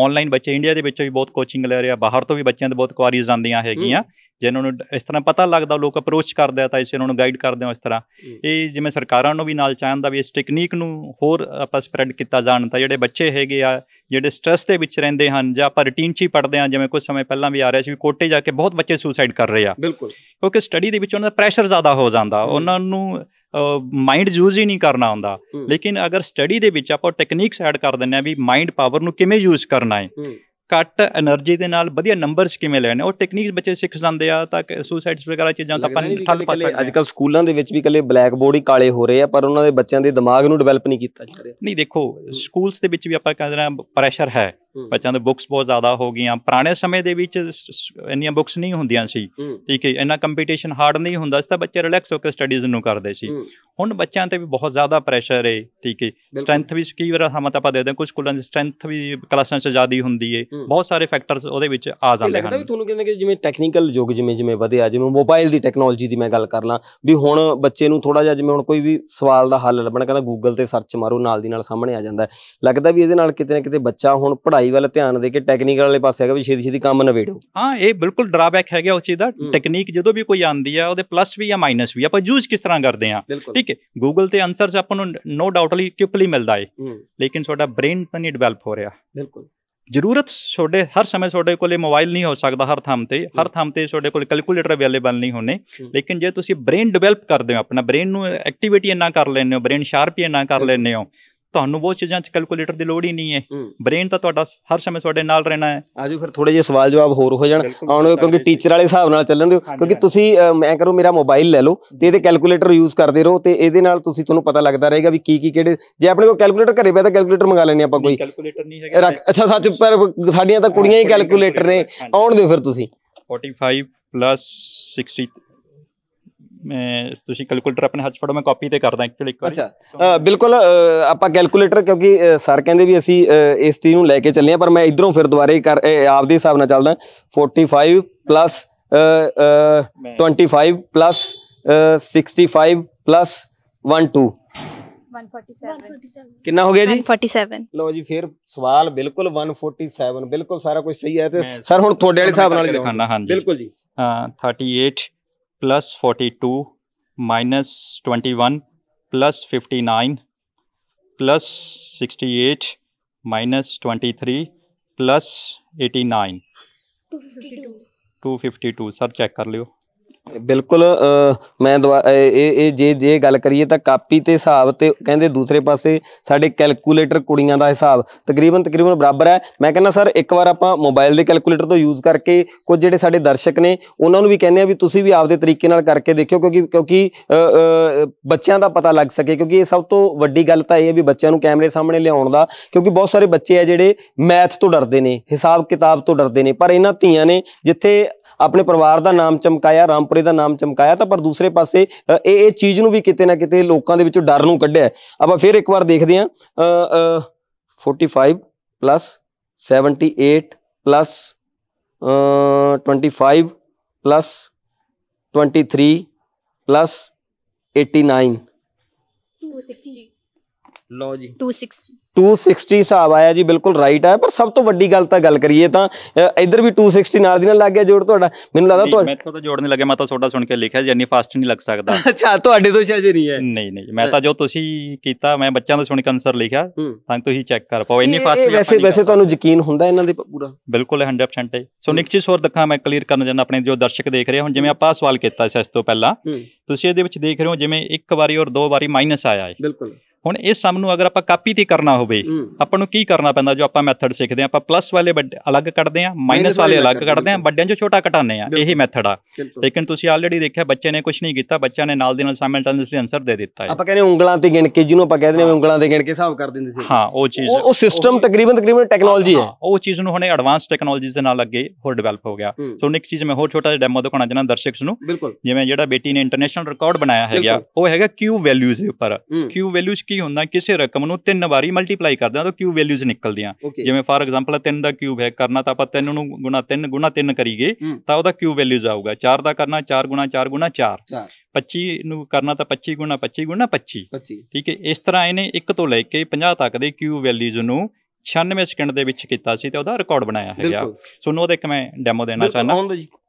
ਆਨਲਾਈਨ ਬੱਚੇ ਇੰਡੀਆ ਦੇ ਵਿੱਚ ਵੀ ਬਹੁਤ ਕੋਚਿੰਗ ਲੈ ਰਹੇ ਆ ਬਾਹਰ ਤੋਂ ਵੀ ਬੱਚਿਆਂ ਦੇ ਬਹੁਤ ਕੁਆਰੀਜ਼ ਆਉਂਦੀਆਂ ਹੈਗੀਆਂ ਜਿਨ੍ਹਾਂ ਨੂੰ ਇਸ ਤਰ੍ਹਾਂ ਪਤਾ ਲੱਗਦਾ ਲੋਕ ਅਪਰੋਚ ਕਰਦੇ ਆ ਤਾਂ ਇਸੇ ਨੂੰ ਗਾਈਡ ਕਰਦੇ ਆ ਇਸ ਤਰ੍ਹਾਂ ਇਹ ਜਿਵੇਂ ਸਰਕਾਰਾਂ ਨੂੰ ਵੀ ਨਾਲ ਚਾਹੁੰਦਾ ਵੀ ਇਸ ਟੈਕਨੀਕ ਨੂੰ ਹੋਰ ਆਪਾਂ ਸਪਰੈਡ ਕੀਤਾ ਜਾਣ ਤਾਂ ਜਿਹੜੇ ਬੱਚੇ ਹੈਗੇ ਆ ਜਿਹੜੇ ਸਟ्रेस ਦੇ ਵਿੱਚ ਰਹਿੰਦੇ ਹਨ ਜਾਂ ਆਪਾਂ ਰੁਟੀਨ 'ਚ ਹੀ ਪੜਦੇ ਆ ਜਿਵੇਂ ਕੁਝ ਸਮੇਂ ਪਹਿਲਾਂ ਵੀ ਆ ਰਿਹਾ ਸੀ ਵੀ ਕੋਟੇ ਜਾ ਕੇ ਬਹੁਤ ਬੱਚੇ ਸੁਸਾਈਡ ਕਰ ਰਹੇ ਆ ਬਿਲਕੁਲ ਕਿਉਂਕਿ ਸਟੱਡੀ ਦੇ ਵਿੱਚ ਉਹਨਾਂ ਦਾ ਪ੍ਰੈਸ਼ਰ ਜ਼ਿਆਦਾ ਹੋ ਜਾਂਦਾ ਉਹਨਾਂ ਨੂੰ ਮਾਈਂਡ ਯੂਜ਼ ਹੀ ਨਹੀਂ ਕਰਨਾ ਹੁੰਦਾ ਲੇਕਿਨ ਅਗਰ ਸਟੱਡੀ ਦੇ ਵਿੱਚ ਆਪਾਂ ਟੈਕਨੀਕਸ ਐਡ ਕਰ ਦਿੰਨੇ ਆ ਵੀ ਮਾਈਂਡ ਪਾਵਰ ਨੂੰ ਕਿਵੇਂ ਯੂਜ਼ ਕਰਨਾ ਹੈ ਘੱਟ એનર્ਜੀ ਦੇ ਨਾਲ ਵਧੀਆ ਨੰਬਰਸ ਕਿਵੇਂ ਲੈਣੇ ਉਹ ਟੈਕਨੀਕਸ ਬੱਚੇ ਸਿੱਖ ਜਾਂਦੇ ਆ ਤਾਂ ਸੁਸਾਈਡਸ ਵਗੈਰਾ ਚੀਜ਼ਾਂ ਤਾਂ ਆਪਾਂ ਠੱਲ ਪਾ ਸਕਦੇ ਅੱਜ ਕੱਲ ਸਕੂਲਾਂ ਦੇ ਵਿੱਚ ਵੀ ਕੱਲੇ ਬਲੈਕ ਬੋਰਡ ਹੀ ਕਾਲੇ ਹੋ ਰਹੇ ਆ ਪਰ ਉਹਨਾਂ ਦੇ ਬੱਚਿਆਂ ਦੇ ਦਿਮਾਗ ਨੂੰ ਡਿਵੈਲਪ ਨਹੀਂ ਕੀਤਾ ਜਾ ਰਿਹਾ ਨਹੀਂ ਦੇਖੋ ਸਕੂਲਸ ਦੇ ਵਿੱਚ ਵੀ ਆਪਾਂ ਕਹਿੰਦੇ ਆ ਪ੍ਰੈਸ਼ਰ ਹੈ ਬੱਚਿਆਂ ਦੇ ਬੁੱਕਸ ਬਹੁਤ ਜ਼ਿਆਦਾ ਹੋ ਗਈਆਂ ਪੁਰਾਣੇ ਸਮੇਂ ਦੇ ਵਿੱਚ ਇੰਨੀਆਂ ਬੁੱਕਸ ਨਹੀਂ ਹੁੰਦੀਆਂ ਸੀ ਠੀਕ ਹੈ ਇੰਨਾ ਕੰਪੀਟੀਸ਼ਨ ਹਾਰਡ ਨਹੀਂ ਹੁੰਦਾ ਸੀ ਤਾਂ ਬੱਚੇ ਰਿਲੈਕਸ ਹੋ ਕੇ ਸਟੱਡੀਜ਼ ਨੂੰ ਕਰਦੇ ਸੀ ਹੁਣ ਬੱਚਿਆਂ ਤੇ ਵੀ ਬਹੁਤ ਜ਼ਿਆਦਾ ਪ੍ਰੈਸ਼ਰ ਹੈ ਠੀਕ ਹੈ ਸਟਰੈਂਥ ਵੀ ਕਈ ਵਾਰ ਹਮਤ ਤਾਂ ਆਪਾਂ ਦੇ ਦਿੰਦੇ ਕੁਝ ਸਕੂਲਾਂ ਦੀ ਸਟਰੈਂਥ ਵੀ ਕਲਾਸਾਂ 'ਚ ਜ਼ਿਆਦੀ ਹੁੰਦੀ ਹੈ ਬਹੁਤ ਸਾਰੇ ਫੈਕਟਰਸ ਉਹਦੇ ਵਿੱਚ ਆ ਜਾਂਦੇ ਹਨ ਲੱਗਦਾ ਵੀ ਤੁਹਾਨੂੰ ਕਿ ਜਿਵੇਂ ਟੈਕਨੀਕਲ ਯੁੱਗ ਜਿਵੇਂ ਜਿਵੇਂ ਵਧਿਆ ਜਿਵੇਂ ਮੋਬਾਈਲ ਦੀ ਟੈਕਨੋਲੋਜੀ ਦੀ ਮੈਂ ਗੱਲ ਕਰ ਲਾਂ ਵੀ ਹੁਣ ਬੱਚੇ ਨੂੰ ਥੋੜਾ ਜਿਹਾ ਜਿਵੇਂ ਹੁਣ ਕੋਈ ਵੀ ਸਵਾਲ ਦਾ ਹੱਲ ਲੱਭਣਾ ਕਹਿੰਦਾ ਗੂਗਲ ਤੇ ਸਰਚ ਮਾਰੋ ਨਾਲ ਦੀ ਨਾਲ ਸਾਹਮਣੇ ਆ ਜਾਂਦਾ ਲੱਗਦਾ ਵੀ ਇਹਦੇ ਨਾਲ ਕਿਤੇ ਨਾ ਕਿਤੇ ਬੱਚਾ ਹੁਣ ਪੜ੍ਹਾਈ ਪੜਾਈ ਵੱਲ ਧਿਆਨ ਦੇ ਕੇ ਟੈਕਨੀਕਲ ਵਾਲੇ ਪਾਸੇ ਹੈਗਾ ਵੀ ਛੇਤੀ ਛੇਤੀ ਕੰਮ ਨਵੇੜੋ ਹਾਂ ਇਹ ਬਿਲਕੁਲ ਡਰਾਬੈਕ ਹੈਗਾ ਉਹ ਚੀਜ਼ ਦਾ ਟੈਕਨੀਕ ਜਦੋਂ ਵੀ ਕੋਈ ਆਂਦੀ ਆ ਉਹਦੇ ਪਲੱਸ ਵੀ ਆ ਮਾਈਨਸ ਵੀ ਆਪਾਂ ਯੂਜ਼ ਕਿਸ ਤਰ੍ਹਾਂ ਕਰਦੇ ਆ ਠੀਕ ਹੈ ਗੂਗਲ ਤੇ ਆਨਸਰਸ ਆਪਾਂ ਨੂੰ ਨੋ ਡਾਊਟਲੀ ਕੁਇਕਲੀ ਮਿਲਦਾ ਏ ਲੇਕਿਨ ਤੁਹਾਡਾ ਬ੍ਰੇਨ ਤਾਂ ਨਹੀਂ ਡਿਵੈਲਪ ਹੋ ਰਿਹਾ ਬਿਲਕੁਲ ਜ਼ਰੂਰਤ ਤੁਹਾਡੇ ਹਰ ਸਮੇਂ ਤੁਹਾਡੇ ਕੋਲੇ ਮੋਬਾਈਲ ਨਹੀਂ ਹੋ ਸਕਦਾ ਹਰ ਥਾਂ ਤੇ ਹਰ ਥਾਂ ਤੇ ਤੁਹਾਡੇ ਕੋਲ ਕੈਲਕੂਲੇਟਰ ਅਵੇਲੇਬਲ ਨਹੀਂ ਹੋਣੇ ਲੇਕਿਨ ਜੇ ਤੁਸੀਂ ਬ੍ਰੇਨ ਡਿਵੈਲਪ ਕਰਦੇ ਹੋ ਆਪਣਾ ਬ੍ਰੇਨ ਨੂੰ ਐਕਟੀਵਿਟੀ ਇੰਨਾ ਕਰ ਲੈਂਦੇ ਹੋ ਬ੍ਰੇਨ ਸ਼ਾਰਪ ਇੰਨਾ ਕਰ ਲੈਂਦੇ ਹੋ ਤੁਹਾਨੂੰ ਬਹੁਤ ਚੀਜ਼ਾਂ 'ਚ ਕੈਲਕੂਲੇਟਰ ਦੀ ਲੋੜ ਹੀ ਨਹੀਂ ਹੈ ਬ੍ਰੇਨ ਤਾਂ ਤੁਹਾਡਾ ਹਰ ਸਮੇਂ ਤੁਹਾਡੇ ਨਾਲ ਰਹਿਣਾ ਹੈ ਆਜੋ ਫਿਰ ਥੋੜੇ ਜਿਹਾ ਸਵਾਲ ਜਵਾਬ ਹੋਰ ਹੋ ਜਾਣ ਆਉਣ ਕਿਉਂਕਿ ਟੀਚਰ ਵਾਲੇ ਹਿਸਾਬ ਨਾਲ ਚੱਲਣ ਦਿਓ ਕਿਉਂਕਿ ਤੁਸੀਂ ਮੈਂ ਕਰੂ ਮੇਰਾ ਮੋਬਾਈਲ ਲੈ ਲਓ ਤੇ ਇਹਦੇ ਕੈਲਕੂਲੇਟਰ ਯੂਜ਼ ਕਰਦੇ ਰਹੋ ਤੇ ਇਹਦੇ ਨਾਲ ਤੁਸੀਂ ਤੁਹਾਨੂੰ ਪਤਾ ਲੱਗਦਾ ਰਹੇਗਾ ਵੀ ਕੀ ਕੀ ਕਿਹੜੇ ਜੇ ਆਪਣੇ ਕੋਲ ਕੈਲਕੂਲੇਟਰ ਘਰੇ ਪਿਆ ਤਾਂ ਕੈਲਕੂਲੇਟਰ ਮੰਗਾ ਲੈਣੇ ਆਪਾਂ ਕੋਈ ਕੈਲਕੂਲੇਟਰ ਨਹੀਂ ਹੈਗਾ ਅੱਛਾ ਸੱਚ ਪਰ ਸਾਡੀਆਂ ਤਾਂ ਕੁੜੀਆਂ ਹੀ ਕੈਲਕੂਲੇਟਰ ਨੇ ਆਉਣ ਦਿਓ ਫਿਰ ਤੁਸੀਂ 45 60 ਮੈਂ ਤੁਸੀਂ ਕੈਲਕੂਲੇਟਰ ਆਪਣੇ ਹੱਥ ਫੜੋ ਮੈਂ ਕਾਪੀ ਤੇ ਕਰਦਾ ਐਕਚੁਅਲੀ ਇੱਕ ਵਾਰੀ ਅੱਛਾ ਬਿਲਕੁਲ ਆਪਾਂ ਕੈਲਕੂਲੇਟਰ ਕਿਉਂਕਿ ਸਰ ਕਹਿੰਦੇ ਵੀ ਅਸੀਂ ਇਸ ਚੀਜ਼ ਨੂੰ ਲੈ ਕੇ ਚੱਲੇ ਆ ਪਰ ਮੈਂ ਇਧਰੋਂ ਫਿਰ ਦੁਬਾਰੇ ਕਰ ਆਪਦੇ ਹਿਸਾਬ ਨਾਲ ਚੱਲਦਾ 45 ਪਲੱਸ 25 ਪਲੱਸ 65 ਪਲੱਸ 12 147 ਕਿੰਨਾ ਹੋ ਗਿਆ ਜੀ 147 ਲਓ ਜੀ ਫਿਰ ਸਵਾਲ ਬਿਲਕੁਲ 147 ਬਿਲਕੁਲ ਸਾਰਾ ਕੁਝ ਸਹੀ ਹੈ ਤੇ ਸਰ ਹੁਣ ਤੁਹਾਡੇ ਵਾਲੇ ਹਿਸਾਬ ਨਾਲ ਹੀ ਦਿਖਾਣਾ ਹਾਂਜੀ ਬਿਲਕੁਲ ਜੀ ਹਾਂ 38 plus forty two minus twenty one plus fifty nine plus sixty eight minus twenty three plus eighty nine two fifty two sir check कर लियो ਬਿਲਕੁਲ ਮੈਂ ਇਹ ਇਹ ਜੇ ਜੇ ਗੱਲ ਕਰੀਏ ਤਾਂ ਕਾਪੀ ਤੇ ਹਿਸਾਬ ਤੇ ਕਹਿੰਦੇ ਦੂਸਰੇ ਪਾਸੇ ਸਾਡੇ ਕੈਲਕੂਲੇਟਰ ਕੁੜੀਆਂ ਦਾ ਹਿਸਾਬ ਤਕਰੀਬਨ ਤਕਰੀਬਨ ਬਰਾਬਰ ਹੈ ਮੈਂ ਕਹਿੰਦਾ ਸਰ ਇੱਕ ਵਾਰ ਆਪਾਂ ਮੋਬਾਈਲ ਦੇ ਕੈਲਕੂਲੇਟਰ ਤੋਂ ਯੂਜ਼ ਕਰਕੇ ਕੁਝ ਜਿਹੜੇ ਸਾਡੇ ਦਰਸ਼ਕ ਨੇ ਉਹਨਾਂ ਨੂੰ ਵੀ ਕਹਿੰਦੇ ਆ ਵੀ ਤੁਸੀਂ ਵੀ ਆਪਦੇ ਤਰੀਕੇ ਨਾਲ ਕਰਕੇ ਦੇਖਿਓ ਕਿਉਂਕਿ ਕਿਉਂਕਿ ਬੱਚਿਆਂ ਦਾ ਪਤਾ ਲੱਗ ਸਕੇ ਕਿਉਂਕਿ ਇਹ ਸਭ ਤੋਂ ਵੱਡੀ ਗੱਲ ਤਾਂ ਇਹ ਹੈ ਵੀ ਬੱਚਿਆਂ ਨੂੰ ਕੈਮਰੇ ਸਾਹਮਣੇ ਲਿਆਉਣ ਦਾ ਕਿਉਂਕਿ ਬਹੁਤ ਸਾਰੇ ਬੱਚੇ ਆ ਜਿਹੜੇ ਮੈਥ ਤੋਂ ਡਰਦੇ ਨੇ ਹਿਸਾਬ ਕਿਤਾਬ ਤੋਂ ਡਰਦੇ ਨੇ ਪਰ ਇਹਨਾਂ ਧੀਆਂ ਨੇ ਜਿੱਥੇ ਆਪਣੇ ਪਰਿਵਾਰ ਦਾ ਨਾਮ ਚਮਕਾਇਆ ਰਾਮ ਛਾਪਰੇ ਦਾ ਨਾਮ ਚਮਕਾਇਆ ਤਾਂ ਪਰ ਦੂਸਰੇ ਪਾਸੇ ਇਹ ਇਹ ਚੀਜ਼ ਨੂੰ ਵੀ ਕਿਤੇ ਨਾ ਕਿਤੇ ਲੋਕਾਂ ਦੇ ਵਿੱਚੋਂ ਡਰ ਨੂੰ ਕੱਢਿਆ ਆਪਾਂ ਫਿਰ ਇੱਕ ਵਾਰ ਦੇਖਦੇ ਹਾਂ 45 ਪਲੱਸ 78 ਪਲੱਸ 25 ਪਲੱਸ 23 ਪਲੱਸ 89 60 ਲਓ ਜੀ 260 260 ਹਿਸਾਬ ਆਇਆ ਜੀ ਬਿਲਕੁਲ ਰਾਈਟ ਆ ਪਰ ਸਭ ਤੋਂ ਵੱਡੀ ਗੱਲ ਤਾਂ ਗੱਲ ਕਰੀਏ ਤਾਂ ਇਧਰ ਵੀ 260 ਨਾਲ ਦੀ ਨਾਲ ਲੱਗ ਗਿਆ ਜੋੜ ਤੁਹਾਡਾ ਮੈਨੂੰ ਲੱਗਦਾ ਤੁਹਾਡਾ ਮੈਂ ਤਾਂ ਜੋੜ ਨਹੀਂ ਲੱਗਿਆ ਮੈਂ ਤਾਂ ਤੁਹਾਡਾ ਸੁਣ ਕੇ ਲਿਖਿਆ ਇੰਨੀ ਫਾਸਟ ਨਹੀਂ ਲੱਗ ਸਕਦਾ ਅੱਛਾ ਤੁਹਾਡੇ ਤੋਂ ਸ਼ਾਇਦ ਨਹੀਂ ਹੈ ਨਹੀਂ ਨਹੀਂ ਮੈਂ ਤਾਂ ਜੋ ਤੁਸੀਂ ਕੀਤਾ ਮੈਂ ਬੱਚਿਆਂ ਦਾ ਸੁਣ ਕੇ ਅਨਸਰ ਲਿਖਿਆ ਤਾਂ ਤੁਸੀਂ ਚੈੱਕ ਕਰ ਪਾਓ ਇੰਨੀ ਫਾਸਟ ਵੈਸੇ ਵੈਸੇ ਤੁਹਾਨੂੰ ਯਕੀਨ ਹੁੰਦਾ ਇਹਨਾਂ ਦੇ ਪੂਰਾ ਬਿਲਕੁਲ 100% ਹੈ ਸੋ ਨਿਕ ਚੀਜ਼ ਹੋਰ ਦੱਖਾਂ ਮੈਂ ਕਲੀਅਰ ਕਰਨ ਜਾਂਦਾ ਆਪਣੇ ਜੋ ਦਰਸ਼ਕ ਦੇਖ ਰਹੇ ਹੁਣ ਜਿਵੇਂ ਆਪਾਂ ਸਵਾਲ ਕੀਤਾ ਸੀ ਇਸ ਤੋਂ ਪਹਿਲਾਂ ਤੁਸੀਂ ਇਹਦੇ ਵਿੱਚ ਦੇਖ ਰਹੇ ਹੋ ਜਿਵੇਂ ਇੱਕ ਵਾਰੀ ਔਰ ਦੋ ਵਾਰੀ ਮਾਈਨਸ ਆਇਆ ਹੈ ਬਿਲਕੁਲ ਹੁਣ ਇਹ ਸਮ ਨੂੰ ਅਗਰ ਆਪਾਂ ਕਾਪੀ ਤੇ ਕਰਨਾ ਹੋਵੇ ਆਪਾਂ ਨੂੰ ਕੀ ਕਰਨਾ ਪੈਂਦਾ ਜੋ ਆਪਾਂ ਮੈਥਡ ਸਿੱਖਦੇ ਆ ਆਪਾਂ ਪਲੱਸ ਵਾਲੇ ਅਲੱਗ ਕੱਢਦੇ ਆ ਮਾਈਨਸ ਵਾਲੇ ਅਲੱਗ ਕੱਢਦੇ ਆ ਵੱਡਿਆਂ ਚੋਂ ਛੋਟਾ ਘਟਾਉਂਦੇ ਆ ਇਹੀ ਮੈਥਡ ਆ ਲੇਕਿਨ ਤੁਸੀਂ ਆਲਰੇਡੀ ਦੇਖਿਆ ਬੱਚੇ ਨੇ ਕੁਝ ਨਹੀਂ ਕੀਤਾ ਬੱਚਿਆਂ ਨੇ ਨਾਲ ਦੇ ਨਾਲ ਸਾਈਮਲਟੇਨੀਅਸਲੀ ਆਨਸਰ ਦੇ ਦਿੱਤਾ ਆਪਾਂ ਕਹਿੰਦੇ ਉਂਗਲਾਂ ਤੇ ਗਿਣ ਕੇ ਜਿਹਨੂੰ ਆਪਾਂ ਕਹਿੰਦੇ ਨੇ ਉਂਗਲਾਂ ਤੇ ਗਿਣ ਕੇ ਹਿਸਾਬ ਕਰ ਦਿੰਦੇ ਸੀ ਹਾਂ ਉਹ ਚੀਜ਼ ਉਹ ਸਿਸਟਮ ਤਕਰੀਬਨ ਤਕਰੀਬਨ ਟੈਕਨੋਲੋਜੀ ਹੈ ਉਹ ਚੀਜ਼ ਨੂੰ ਹੁਣੇ ਐਡਵਾਂਸ ਟੈਕਨੋਲੋਜੀ ਦੇ ਨਾਲ ਅੱਗੇ ਹੋਰ ਡਿਵੈਲਪ ਹੋ ਗਿਆ ਸੋ ਇੱਕ ਚੀਜ਼ ਮੈਂ ਹੋਰ ਛੋਟਾ ਜਿਹਾ ਡੈਮੋ ਦਿਖਾਉਣਾ ਚਾਹੁੰਦਾ ਦਰਸ਼ਕਸ ਨੂੰ ਜਿਵੇਂ ਜਿਹੜਾ ਬੇਟੀ ਨੇ ਇੰਟਰਨੈਸ਼ਨਲ ਰਿਕਾਰਡ ਬਣਾਇਆ ਹੈਗਾ ਉਹ ਹੈਗਾ ਕਿਊ ਵੈਲਿਊਜ਼ ਦੇ ਉੱਪਰ ਕਿਊ ਵੈਲਿਊਜ਼ ਕੀ ਹੁੰਦਾ ਕਿਸੇ ਰਕਮ ਨੂੰ ਤਿੰਨ ਵਾਰੀ ਮਲਟੀਪਲਾਈ ਕਰਦੇ ਆ ਤਾਂ ਕਿਊ ਵੈਲਿਊਜ਼ ਨਿਕਲਦੀਆਂ ਜਿਵੇਂ ਫਾਰ ਐਗਜ਼ਾਮਪਲ 3 ਦਾ ਕਿਊਬ ਹੈ ਕਰਨਾ ਤਾਂ ਆਪਾਂ 3 ਨੂੰ ਗੁਣਾ 3 ਗੁਣਾ 3 ਕਰੀਏ ਤਾਂ ਉਹਦਾ ਕਿਊ ਵੈਲਿਊਜ਼ ਆਊਗਾ 4 ਦਾ ਕਰਨਾ 4 ਗੁਣਾ 4 ਗੁਣਾ 4 25 ਨੂੰ ਕਰਨਾ ਤਾਂ 25 ਗੁਣਾ 25 ਗੁਣਾ 25 ਠੀਕ ਹੈ ਇਸ ਤਰ੍ਹਾਂ ਇਹਨੇ 1 ਤੋਂ ਲੈ ਕੇ 50 ਤੱਕ ਦੇ ਕਿਊ ਵੈਲਿਊਜ਼ ਨੂੰ 96 ਸਕਿੰਟ ਦੇ ਵਿੱਚ ਕੀਤਾ ਸੀ ਤੇ ਉਹਦਾ ਰਿਕਾਰਡ ਬਣਾਇਆ ਹੈਗਾ ਸੋ ਨੋ ਦੇ ਇੱਕ ਮੈਂ ਡੈਮੋ ਦੇਣਾ ਚਾਹਨਾ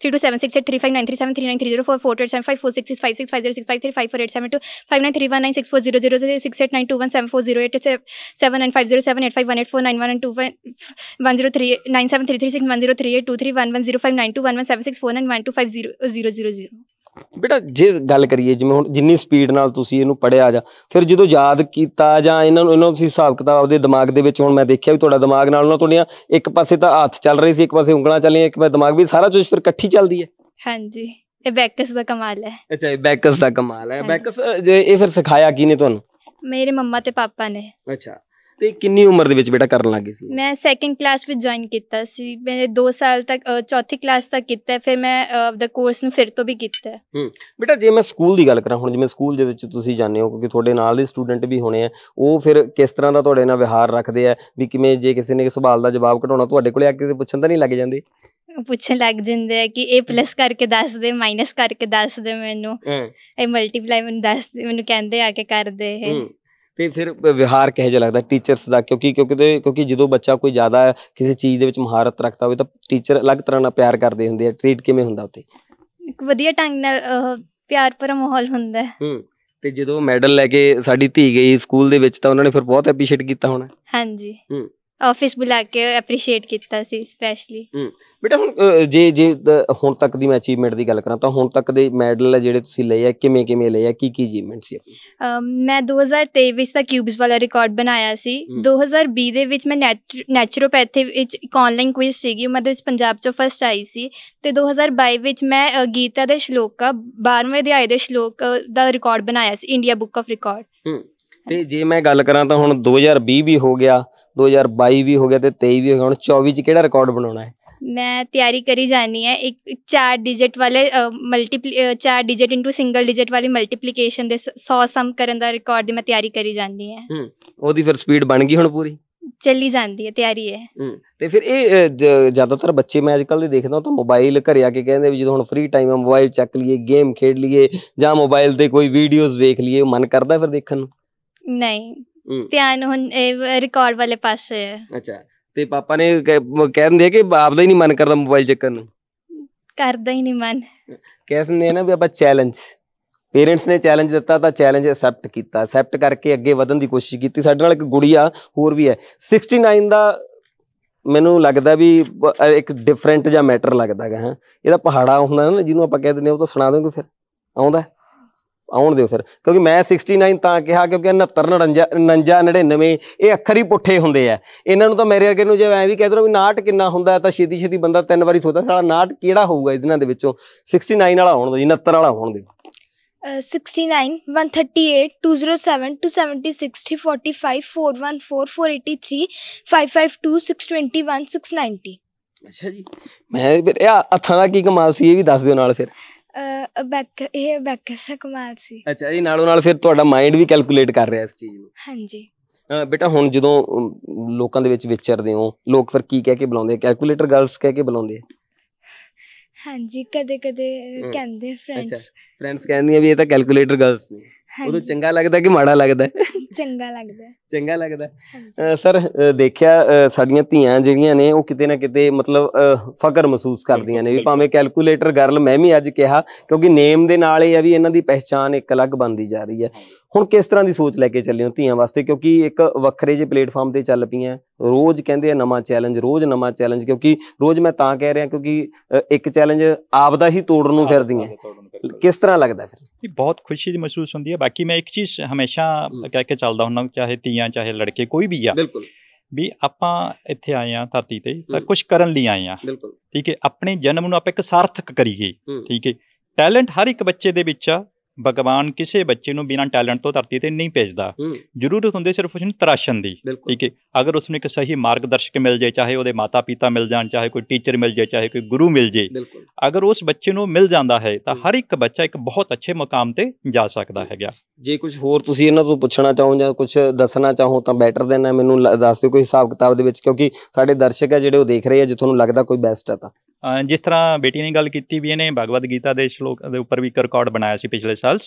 three two seven six eight three five nine three seven three nine three zero four four eight seven five four six six five six five zero six five three five four eight seven two five nine three one nine six four zero zero zero six eight nine two one seven four zero eight seven nine five zero seven eight five one eight four nine one and two five one zero three nine seven three three six one zero three eight two three one one zero five nine two one one seven six four nine one two five zero zero zero zero ਬੇਟਾ ਜੇ ਗੱਲ ਕਰੀਏ ਜਿਵੇਂ ਹੁਣ ਜਿੰਨੀ speed ਨਾਲ ਤੁਸੀਂ ਇਹਨੂੰ ਪੜਿਆ ਜਾ ਫਿਰ ਜਦੋਂ ਯਾਦ ਕੀਤਾ ਜਾਂ ਇਹਨਾਂ ਨੂੰ ਇਹਨਾਂ ਨੂੰ ਤੁਸੀਂ ਹਿਸਾਬ ਕਿਤਾਬ ਆਪਦੇ ਦਿਮਾਗ ਦੇ ਵਿੱਚ ਹੁਣ ਮੈਂ ਦੇਖਿਆ ਵੀ ਤੁਹਾਡਾ ਦਿਮਾਗ ਨਾਲ ਉਹਨਾਂ ਤੁਹਾਡੀਆਂ ਇੱਕ ਪਾਸੇ ਤਾਂ ਹੱਥ ਚੱਲ ਰਹੀ ਸੀ ਇੱਕ ਪਾਸੇ ਉਂਗਲਾਂ ਚੱਲੀਆਂ ਇੱਕ ਪਾਸੇ ਦਿਮਾਗ ਵੀ ਸਾਰਾ ਕੁਝ ਫਿਰ ਇਕੱਠੀ ਚੱਲਦੀ ਹੈ ਹਾਂਜੀ ਇਹ ਬੈਕਸ ਦਾ ਕਮਾਲ ਹੈ ਅੱਛਾ ਇਹ ਬੈਕਸ ਦਾ ਕਮਾਲ ਹੈ ਬੈਕਸ ਜੇ ਇਹ ਫਿਰ ਸਿਖਾਇਆ ਕੀ ਨੇ ਤੁਹਾਨੂੰ ਮੇਰੇ ਮੰਮਾ ਤੇ ਪਾਪਾ ਨੇ ਅੱਛਾ ਤੇ ਕਿੰਨੀ ਉਮਰ ਦੇ ਵਿੱਚ ਬੇਟਾ ਕਰਨ ਲੱਗੇ ਸੀ ਮੈਂ ਸੈਕੰਡ ਕਲਾਸ ਵਿੱਚ ਜੁਆਇਨ ਕੀਤਾ ਸੀ ਮੈਂ 2 ਸਾਲ ਤੱਕ ਚੌਥੀ ਕਲਾਸ ਤੱਕ ਕੀਤਾ ਫਿਰ ਮੈਂ ਦਾ ਕੋਰਸ ਨੂੰ ਫਿਰ ਤੋਂ ਵੀ ਕੀਤਾ ਹੂੰ ਬੇਟਾ ਜੇ ਮੈਂ ਸਕੂਲ ਦੀ ਗੱਲ ਕਰਾਂ ਹੁਣ ਜਿਵੇਂ ਸਕੂਲ ਦੇ ਵਿੱਚ ਤੁਸੀਂ ਜਾਂਦੇ ਹੋ ਕਿਉਂਕਿ ਤੁਹਾਡੇ ਨਾਲ ਦੇ ਸਟੂਡੈਂਟ ਵੀ ਹੋਣੇ ਆ ਉਹ ਫਿਰ ਕਿਸ ਤਰ੍ਹਾਂ ਦਾ ਤੁਹਾਡੇ ਨਾਲ ਵਿਹਾਰ ਰੱਖਦੇ ਆ ਵੀ ਕਿਵੇਂ ਜੇ ਕਿਸੇ ਨੇ ਸਵਾਲ ਦਾ ਜਵਾਬ ਘਟਾਉਣਾ ਤੁਹਾਡੇ ਕੋਲੇ ਆ ਕੇ ਪੁੱਛਣ ਤਾਂ ਨਹੀਂ ਲੱਗ ਜਾਂਦੇ ਪੁੱਛਣ ਲੱਗ ਜਾਂਦੇ ਆ ਕਿ ਇਹ ਪਲੱਸ ਕਰਕੇ ਦੱਸ ਦੇ ਮਾਈਨਸ ਕਰਕੇ ਦੱਸ ਦੇ ਮੈਨੂੰ ਇਹ ਮਲਟੀਪਲਾਈ ਮੈਨੂੰ ਦੱਸ ਮੈਨੂੰ ਕਹਿੰਦੇ ਆ ਕੇ ਕਰ ਦੇ ਇਹ ਤੇ ਫਿਰ ਵਿਹਾਰ ਕਹੇ ਜਿਹਾ ਲੱਗਦਾ ਟੀਚਰਸ ਦਾ ਕਿਉਂਕਿ ਕਿਉਂਕਿ ਤੇ ਕਿਉਂਕਿ ਜਦੋਂ ਬੱਚਾ ਕੋਈ ਜ਼ਿਆਦਾ ਕਿਸੇ ਚੀਜ਼ ਦੇ ਵਿੱਚ ਮਹਾਰਤ ਰੱਖਦਾ ਹੋਵੇ ਤਾਂ ਟੀਚਰ ਅਲੱਗ ਤਰ੍ਹਾਂ ਨਾਲ ਪਿਆਰ ਕਰਦੇ ਹੁੰਦੇ ਆ ਟ੍ਰੀਟ ਕਿਵੇਂ ਹੁੰਦਾ ਉੱਥੇ ਇੱਕ ਵਧੀਆ ਢੰਗ ਨਾਲ ਪਿਆਰ ਭਰ ਮਾਹੌਲ ਹੁੰਦਾ ਹੈ ਹੂੰ ਤੇ ਜਦੋਂ ਮੈਡਲ ਲੈ ਕੇ ਸਾਡੀ ਧੀ ਗਈ ਸਕੂਲ ਦੇ ਵਿੱਚ ਤਾਂ ਉਹਨਾਂ ਨੇ ਫਿਰ ਬਹੁਤ ਐਪਰੀਸ਼ੀਏਟ ਕੀਤਾ ਹੋਣਾ ਹਾਂਜੀ ਹੂੰ ਆਫਿਸ ਬੁਲਾ ਕੇ ਅਪਰੀਸ਼ੀਏਟ ਕੀਤਾ ਸੀ ਸਪੈਸ਼ਲੀ ਬੇਟਾ ਹੁਣ ਜੇ ਜੇ ਹੁਣ ਤੱਕ ਦੀ ਮੈਂ ਅਚੀਵਮੈਂਟ ਦੀ ਗੱਲ ਕਰਾਂ ਤਾਂ ਹੁਣ ਤੱਕ ਦੇ ਮੈਡਲ ਜਿਹੜੇ ਤੁਸੀਂ ਲਏ ਆ ਕਿਵੇਂ ਕਿਵੇਂ ਲਏ ਆ ਕੀ ਕੀ ਅਚੀਵਮੈਂਟ ਸੀ ਆਪਣੀ ਮੈਂ 2023 ਵਿੱਚ ਦਾ ਕਿਊਬਸ ਵਾਲਾ ਰਿਕਾਰਡ ਬਣਾਇਆ ਸੀ 2020 ਦੇ ਵਿੱਚ ਮੈਂ ਨੈਚਰੋਪੈਥੀ ਵਿੱਚ ਇੱਕ ਆਨਲਾਈਨ ਕੁਇਜ਼ ਸੀਗੀ ਮੈਂ ਇਸ ਪੰਜਾਬ ਚੋਂ ਫਸਟ ਆਈ ਸੀ ਤੇ 2022 ਵਿੱਚ ਮੈਂ ਗੀਤਾ ਦੇ ਸ਼ਲੋਕਾ 12ਵੇਂ ਅਧਿਆਏ ਦੇ ਸ਼ਲੋਕ ਦਾ ਰਿਕਾਰਡ ਬਣਾਇਆ ਸੀ ਇੰਡੀਆ ਬੁੱਕ ਆਫ ਰਿਕਾਰਡ ਹਮ। ਤੇ ਜੇ ਮੈਂ ਗੱਲ ਕਰਾਂ ਤਾਂ ਹੁਣ 2020 ਵੀ ਹੋ ਗਿਆ 2022 ਵੀ ਹੋ ਗਿਆ ਤੇ 23 ਵੀ ਹੋ ਗਿਆ ਹੁਣ 24 ਚ ਕਿਹੜਾ ਰਿਕਾਰਡ ਬਣਾਉਣਾ ਹੈ ਮੈਂ ਤਿਆਰੀ ਕਰੀ ਜਾਣੀ ਹੈ ਇੱਕ ਚਾਰ ਡਿਜੀਟ ਵਾਲੇ ਮਲਟੀਪਲੀ ਚਾਰ ਡਿਜੀਟ ਇਨਟੂ ਸਿੰਗਲ ਡਿਜੀਟ ਵਾਲੀ ਮਲਟੀਪਲੀਕੇਸ਼ਨ ਦੇ 100 ਸਮ ਕਰਨ ਦਾ ਰਿਕਾਰਡ ਦੀ ਮੈਂ ਤਿਆਰੀ ਕਰੀ ਜਾਣੀ ਹੈ ਹੂੰ ਉਹਦੀ ਫਿਰ ਸਪੀਡ ਬਣ ਗਈ ਹੁਣ ਪੂਰੀ ਚੱਲੀ ਜਾਂਦੀ ਹੈ ਤਿਆਰੀ ਹੈ ਤੇ ਫਿਰ ਇਹ ਜ਼ਿਆਦਾਤਰ ਬੱਚੇ ਮੈਂ ਅੱਜਕੱਲ ਦੇ ਦੇਖਦਾ ਤਾਂ ਮੋਬਾਈਲ ਘਰੇ ਆ ਕੇ ਕਹਿੰਦੇ ਵੀ ਜਦੋਂ ਹੁਣ ਫ੍ਰੀ ਟਾਈਮ ਹੈ ਮੋਬਾਈਲ ਚੱਕ ਲਈਏ ਗੇਮ ਖੇਡ ਲਈਏ ਜਾਂ ਮੋਬਾਈਲ ਤੇ ਕੋਈ ਵੀਡੀਓਜ਼ ਵੇਖ ਲਈਏ ਮਨ ਕਰਦਾ ਫਿਰ ਦੇਖਣ ਨੂੰ ਨਹੀਂ ਧਿਆਨ ਹੁਣ ਰਿਕਾਰਡ ਵਾਲੇ ਪਾਸੇ ਹੈ ਅੱਛਾ ਤੇ ਪਾਪਾ ਨੇ ਕਹਿੰਦੇ ਕਿ ਆਪਦਾ ਹੀ ਨਹੀਂ ਮਨ ਕਰਦਾ ਮੋਬਾਈਲ ਚੱਕਣ ਨੂੰ ਕਰਦਾ ਹੀ ਨਹੀਂ ਮਨ ਕਹਿੰਦੇ ਨਾ ਵੀ ਆਪਾਂ ਚੈਲੰਜ ਪੇਰੈਂਟਸ ਨੇ ਚੈਲੰਜ ਦਿੱਤਾ ਤਾਂ ਚੈਲੰਜ ਐਕਸੈਪਟ ਕੀਤਾ ਐਕਸੈਪਟ ਕਰਕੇ ਅੱਗੇ ਵਧਣ ਦੀ ਕੋਸ਼ਿਸ਼ ਕੀਤੀ ਸਾਡੇ ਨਾਲ ਇੱਕ ਗੁੜੀਆ ਹੋਰ ਵੀ ਹੈ 69 ਦਾ ਮੈਨੂੰ ਲੱਗਦਾ ਵੀ ਇੱਕ ਡਿਫਰੈਂਟ ਜਿਹਾ ਮੈਟਰ ਲੱਗਦਾ ਹੈ ਇਹਦਾ ਪਹਾੜਾ ਹੁੰਦਾ ਨਾ ਜਿਹਨੂੰ ਆਪਾਂ ਕਹਿ ਦਿੰਦੇ ਉਹ ਤਾਂ ਸੁਣਾ ਦੋਗੇ ਫਿਰ ਆਉਂਦਾ ਆਉਣ ਦਿਓ ਸਰ ਕਿਉਂਕਿ ਮੈਂ 69 ਤਾਂ ਕਿਹਾ ਕਿਉਂਕਿ 69 59 99 ਇਹ ਅੱਖਰ ਹੀ ਪੁੱਠੇ ਹੁੰਦੇ ਆ ਇਹਨਾਂ ਨੂੰ ਤਾਂ ਮੇਰੇ ਅੱਗੇ ਨੂੰ ਜੇ ਐ ਵੀ ਕਹਿ ਦੋ ਵੀ 69 ਕਿੰਨਾ ਹੁੰਦਾ ਤਾਂ ਛੇਤੀ ਛੇਤੀ ਬੰਦਾ ਤਿੰਨ ਵਾਰੀ ਸੋਚਦਾ ਸਾਲਾ 69 ਕਿਹੜਾ ਹੋਊਗਾ ਇਹਨਾਂ ਦੇ ਵਿੱਚੋਂ 69 ਵਾਲਾ ਆਉਣ ਦਿਓ ਜੀ 69 ਵਾਲਾ ਆਉਣ ਦਿਓ 69 138 207 276 60 414 483 552 621 690 ਅੱਛਾ ਜੀ ਮੈਂ ਫਿਰ ਇਹ ਹੱਥਾਂ ਦਾ ਕੀ ਕਮਾਲ ਸੀ ਇਹ ਵੀ ਦੱਸ ਦਿਓ ਨਾਲ ਫਿਰ ਬੈਕ ਇਹ ਬੈਕ ਸਾ ਕਮਾਲ ਸੀ ਅੱਛਾ ਜੀ ਨਾਲੋਂ ਨਾਲ ਫਿਰ ਤੁਹਾਡਾ ਮਾਈਂਡ ਵੀ ਕੈਲਕੂਲੇਟ ਕਰ ਰਿਹਾ ਇਸ ਚੀਜ਼ ਨੂੰ ਹਾਂਜੀ ਬੇਟਾ ਹੁਣ ਜਦੋਂ ਲੋਕਾਂ ਦੇ ਵਿੱਚ ਵਿਚਰਦੇ ਹੋ ਲੋਕ ਫਿਰ ਕੀ ਕਹਿ ਕੇ ਬੁਲਾਉਂਦੇ ਕੈਲਕੂਲੇਟਰ ਗਰਲਸ ਕਹਿ ਕੇ ਬੁਲਾਉਂਦੇ ਹਾਂਜੀ ਕਦੇ ਕਦੇ ਕਹਿੰਦੇ ਫਰੈਂਡਸ ਫਰੈਂਡਸ ਕਹਿੰਦੀਆਂ ਵੀ ਇਹ ਤਾਂ ਕੈਲਕੂਲੇਟਰ ਗਰਲਸ ਨੇ ਉਹ ਚੰਗਾ ਲੱਗਦਾ ਕਿ ਮਾੜਾ ਲੱਗਦਾ ਚੰਗਾ ਲੱਗਦਾ ਚੰਗਾ ਲੱਗਦਾ ਸਰ ਦੇਖਿਆ ਸਾਡੀਆਂ ਧੀਆਂ ਜਿਹੜੀਆਂ ਨੇ ਉਹ ਕਿਤੇ ਨਾ ਕਿਤੇ ਮਤਲਬ ਫਕਰ ਮਹਿਸੂਸ ਕਰਦੀਆਂ ਨੇ ਵੀ ਭਾਵੇਂ ਕੈਲਕੂਲੇਟਰ ਗਰਲ ਮੈਂ ਵੀ ਅੱਜ ਕਿਹਾ ਕਿਉਂਕਿ ਨੇਮ ਦੇ ਨਾਲ ਇਹ ਆ ਵੀ ਇਹਨਾਂ ਦੀ ਪਛਾਣ ਇੱਕ ਅਲੱਗ ਬਣਦੀ ਜਾ ਰਹੀ ਹੈ ਹੁਣ ਕਿਸ ਤਰ੍ਹਾਂ ਦੀ ਸੋਚ ਲੈ ਕੇ ਚੱਲੇ ਹੋ ਧੀਆਂ ਵਾਸਤੇ ਕਿਉਂਕਿ ਇੱਕ ਵੱਖਰੇ ਜਿਹੇ ਪਲੇਟਫਾਰਮ ਤੇ ਚੱਲ ਪਈਆਂ ਰੋਜ਼ ਕਹਿੰਦੇ ਆ ਨਵਾਂ ਚੈਲੰਜ ਰੋਜ਼ ਨਵਾਂ ਚੈਲੰਜ ਕਿਉਂਕਿ ਰੋਜ਼ ਮੈਂ ਤਾਂ ਕਹਿ ਰਿਹਾ ਕਿਉਂਕਿ ਇੱਕ ਚੈਲੰਜ ਆਪ ਦਾ ਹੀ ਤੋੜਨ ਨੂੰ ਫਿਰਦੀਆਂ ਕਿਸ ਤਰ੍ਹਾਂ ਲੱਗਦਾ ਫਿਰ ਬਹੁਤ ਖੁਸ਼ੀ ਮਹਿਸੂਸ ਹੁੰਦੀ ਹੈ ਬਾਕੀ ਮੈਂ ਇੱਕ ਚੀਜ਼ ਹਮੇਸ਼ਾ ਕਹਿ ਕੇ ਚੱਲਦਾ ਹੁੰਦਾ ਚਾਹੇ ਤੀਆਂ ਚਾਹੇ ਲੜਕੇ ਕੋਈ ਵੀ ਆ ਬਿਲਕੁਲ ਵੀ ਆਪਾਂ ਇੱਥੇ ਆਏ ਆ ਧਰਤੀ ਤੇ ਤਾਂ ਕੁਝ ਕਰਨ ਲਈ ਆਏ ਆ ਬਿਲਕੁਲ ਠੀਕ ਹੈ ਆਪਣੇ ਜਨਮ ਨੂੰ ਆਪਾਂ ਇੱਕ ਸਾਰਥਕ ਕਰੀਏ ਠੀਕ ਹੈ ਟੈਲੈਂਟ ਹਰ ਇੱਕ ਬੱਚੇ ਦੇ ਵਿੱਚ ਆ ਭਗਵਾਨ ਕਿਸੇ ਬੱਚੇ ਨੂੰ ਬਿਨਾਂ ਟੈਲੈਂਟ ਤੋਂ ਧਰਤੀ ਤੇ ਨਹੀਂ ਭੇਜਦਾ ਜ਼ਰੂਰਤ ਹੁੰਦੀ ਸਿਰਫ ਉਸ ਨੂੰ ਤਰਾਸ਼ਣ ਦੀ ਠੀਕ ਹੈ ਅਗਰ ਉਸ ਨੂੰ ਇੱਕ ਸਹੀ ਮਾਰਗਦਰਸ਼ਕ ਮਿਲ ਜਾਏ ਚਾਹੇ ਉਹਦੇ ਮਾਤਾ-ਪਿਤਾ ਮਿਲ ਜਾਣ ਚਾਹੇ ਕੋਈ ਟੀਚਰ ਮਿਲ ਜਾਏ ਚਾਹੇ ਕੋਈ ਗੁਰੂ ਮਿਲ ਜਾਏ ਅਗਰ ਉਸ ਬੱਚੇ ਨੂੰ ਮਿਲ ਜਾਂਦਾ ਹੈ ਤਾਂ ਹਰ ਇੱਕ ਬੱਚਾ ਇੱਕ ਬਹੁਤ ਅੱਛੇ ਮਕਾਮ ਤੇ ਜਾ ਸਕਦਾ ਹੈਗਾ ਜੇ ਕੁਝ ਹੋਰ ਤੁਸੀਂ ਇਹਨਾਂ ਤੋਂ ਪੁੱਛਣਾ ਚਾਹੋ ਜਾਂ ਕੁਝ ਦੱਸਣਾ ਚਾਹੋ ਤਾਂ ਬੈਟਰ ਦੇਣਾ ਮੈਨੂੰ ਦੱਸ ਦਿਓ ਕੋਈ ਹਿਸਾਬ ਕਿਤਾਬ ਦੇ ਵਿੱਚ ਕਿਉਂਕਿ ਸਾਡੇ ਦਰਸ਼ਕ ਹੈ ਜਿਹੜੇ ਉਹ ਦੇਖ ਰਹੇ ਆ ਜੇ ਤੁਹਾਨੂੰ ਲੱਗਦਾ ਕੋਈ ਬੈਸਟ ਹੈ ਤਾਂ ਜਿਸ ਤਰ੍ਹਾਂ ਬੇਟੀ ਨੇ ਗੱਲ ਕੀਤੀ ਵੀ ਇਹਨੇ ਭਗਵਦ ਗੀਤਾ ਦੇ ਸ਼ਲੋਕ ਦੇ ਉੱਪਰ ਵੀ ਇੱਕ ਰਿਕਾਰਡ ਬਣਾਇਆ ਸੀ ਪਿਛਲੇ ਸਾਲ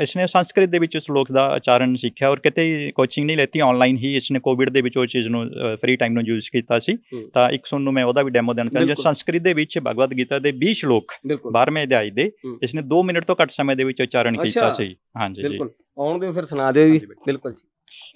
ਇਸਨੇ ਸੰਸਕ੍ਰਿਤ ਦੇ ਵਿੱਚ ਸ਼ਲੋਕ ਦਾ ਉਚਾਰਨ ਸਿੱਖਿਆ ਔਰ ਕਿਤੇ ਕੋਚਿੰਗ ਨਹੀਂ ਲੈਤੀ ਆਨਲਾਈਨ ਹੀ ਇਸਨੇ ਕੋਵਿਡ ਦੇ ਵਿੱਚ ਉਹ ਚੀਜ਼ ਨੂੰ ਫ੍ਰੀ ਟਾਈਮ ਨੂੰ ਯੂਜ਼ ਕੀਤਾ ਸੀ ਤਾਂ ਇੱਕ ਸੁਣ ਨੂੰ ਮੈਂ ਉਹਦਾ ਵੀ ਡੈਮੋ ਦੇਣਾ ਚਾਹੁੰਦਾ ਸੰਸਕ੍ਰਿਤ ਦੇ ਵਿੱਚ ਭਗਵਦ ਗੀਤਾ ਦੇ 20 ਸ਼ਲੋਕ 12ਵੇਂ ਅਧਿਆਇ ਦੇ ਇਸਨੇ 2 ਮਿੰਟ ਤੋਂ ਘੱਟ ਸਮੇਂ ਦੇ ਵਿੱਚ ਉਚਾਰਨ ਕੀਤਾ ਸੀ ਹਾਂਜੀ ਬਿਲਕੁਲ ਆਉਣਗੇ ਫਿਰ ਸੁਣਾ ਦਿਓ ਵੀ ਬਿਲਕੁਲ ਜੀ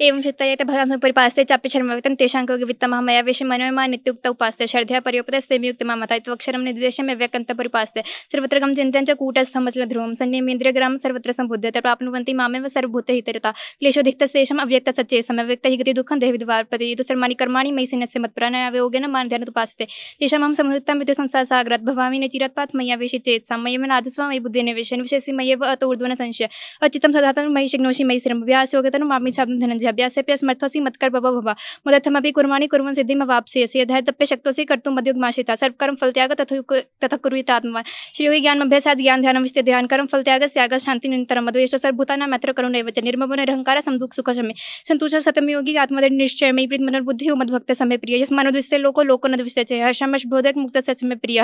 एवं चित्तये ते भगवान् चापि शर्मवितं तेषां कोऽपि वित्तमहमया विषमनोयमा नित्युक्त उपास्ते श्रद्धया पर्योपते सेमियुक्तमामता त्वक्षरं निर्देशं व्यक्तपरिपास्ते सर्वत्र गं चिन्त्यं च कूटस्थमचल ध्रुवं संयमेन्द्रियग्रामं सर्वत्र सम्बुध्यते प्राप्नुवन्ति मामेव सर्वभूतहितरता क्लेशोधिक्तशेषम् अव्यक्तसच्चेषम् अव्यक्तहिगति दुःखं देहि द्वारपति यदु सर्वाणि कर्माणि मयि सिनस्य मत्प्राणावयोगेन मानध्यानुपास्ते तेषाम् अहं समुदत्तं संसार सागरत भवामि न चिरत्पात् मया विषिचेत् मयेव नादस्वा मयि बुद्धेन विषयन् विशेषि मयेव अतो ऊर्ध्वन संशय अचितं सदातं मयि शिग्नोषि मयि श्रम व्यासयोगतनु मामि शाब्दं धनञ्जभ्यासे प्यस् मर्थोऽसि मत्कर्भवो भव मुदर्थमपि कुर्माणि कुर्वन् सिद्धिं वाप्सि यद्यप्य शक्तोऽसि कर्तुं मद्युग्माशिता सर्वकर्म फलत्याग तथो तथा कुर्वीत आत्मवान् श्रीः ज्ञानमभ्यासात् ज्ञान ध्यानं विष्टे ध्यान कर्म फलत्याग त्याग शान्ति निन्तरं मद्वेश सर्वभूतानां यत्र करुण एव निर्मम निरहङ्कार समदुःख सुख समे सन्तोष सतमयोगी आत्मदृढ निश्चय मयि प्रीत मनर्बुद्धि मद्भक्त समय प्रिय यस्मानुद्विष्टे लोको लोको न द्विष्टे च हर्षमश बोधक मुक्त सच में प्रिय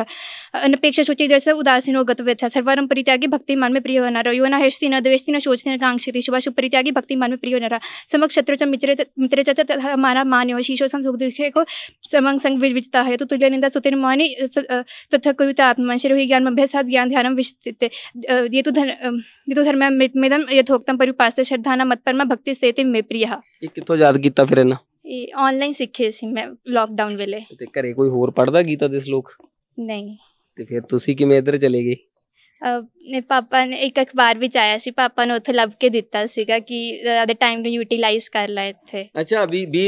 अनपेक्ष शुचि दर्श उदासीनो गतवेथ सर्वरम परित्यागी भक्ति मान में प्रिय न रहो न हर्षति न द्वेष्टि न शोचति न कांक्षति शुभाशुभ परित्यागी भक्ति मान में प्रिय न रहा समक शत्रु मित्र मित्र तथा हमारा मान्यो शीशो सम सुख दुखे को समंग संग विविधता है तो तुल्य निंदा सुतिर मौनी तथा कविता आत्मा शिरोहि ज्ञान अभ्यास ज्ञान ध्यान विशित ये तो धन ये तो धर्म मृतमेदम यथोक्तम परिपास्य श्रद्धाना मत्परमा भक्ति सेति मे प्रिय ਇਹ ਕਿੱਥੋਂ ਯਾਦ ਕੀਤਾ ਫਿਰ ਇਹਨਾਂ ਆਨਲਾਈਨ ਸਿੱਖੇ ਸੀ ਮੈਂ ਲੋਕਡਾਊਨ ਵੇਲੇ ਤੇ ਘਰੇ ਕੋਈ ਹੋਰ ਪੜਦਾ ਗੀਤਾ ਦੇ ਸ਼ਲੋਕ ਨਹੀਂ ਤੇ ਫਿਰ ਤੁਸੀਂ ਕਿਵੇਂ ਇੱਧਰ ਚਲੇ ਨੇ ਪਾਪਾ ਨੇ ਇੱਕ ਅਖਬਾਰ ਵਿੱਚ ਆਇਆ ਸੀ ਪਾਪਾ ਨੇ ਉੱਥੇ ਲੱਭ ਕੇ ਦਿੱਤਾ ਸੀਗਾ ਕਿ ਆਦੇ ਟਾਈਮ ਨੂੰ ਯੂਟਿਲਾਈਜ਼ ਕਰ ਲੈ ਇੱਥੇ ਅੱਛਾ ਵੀ ਵੀ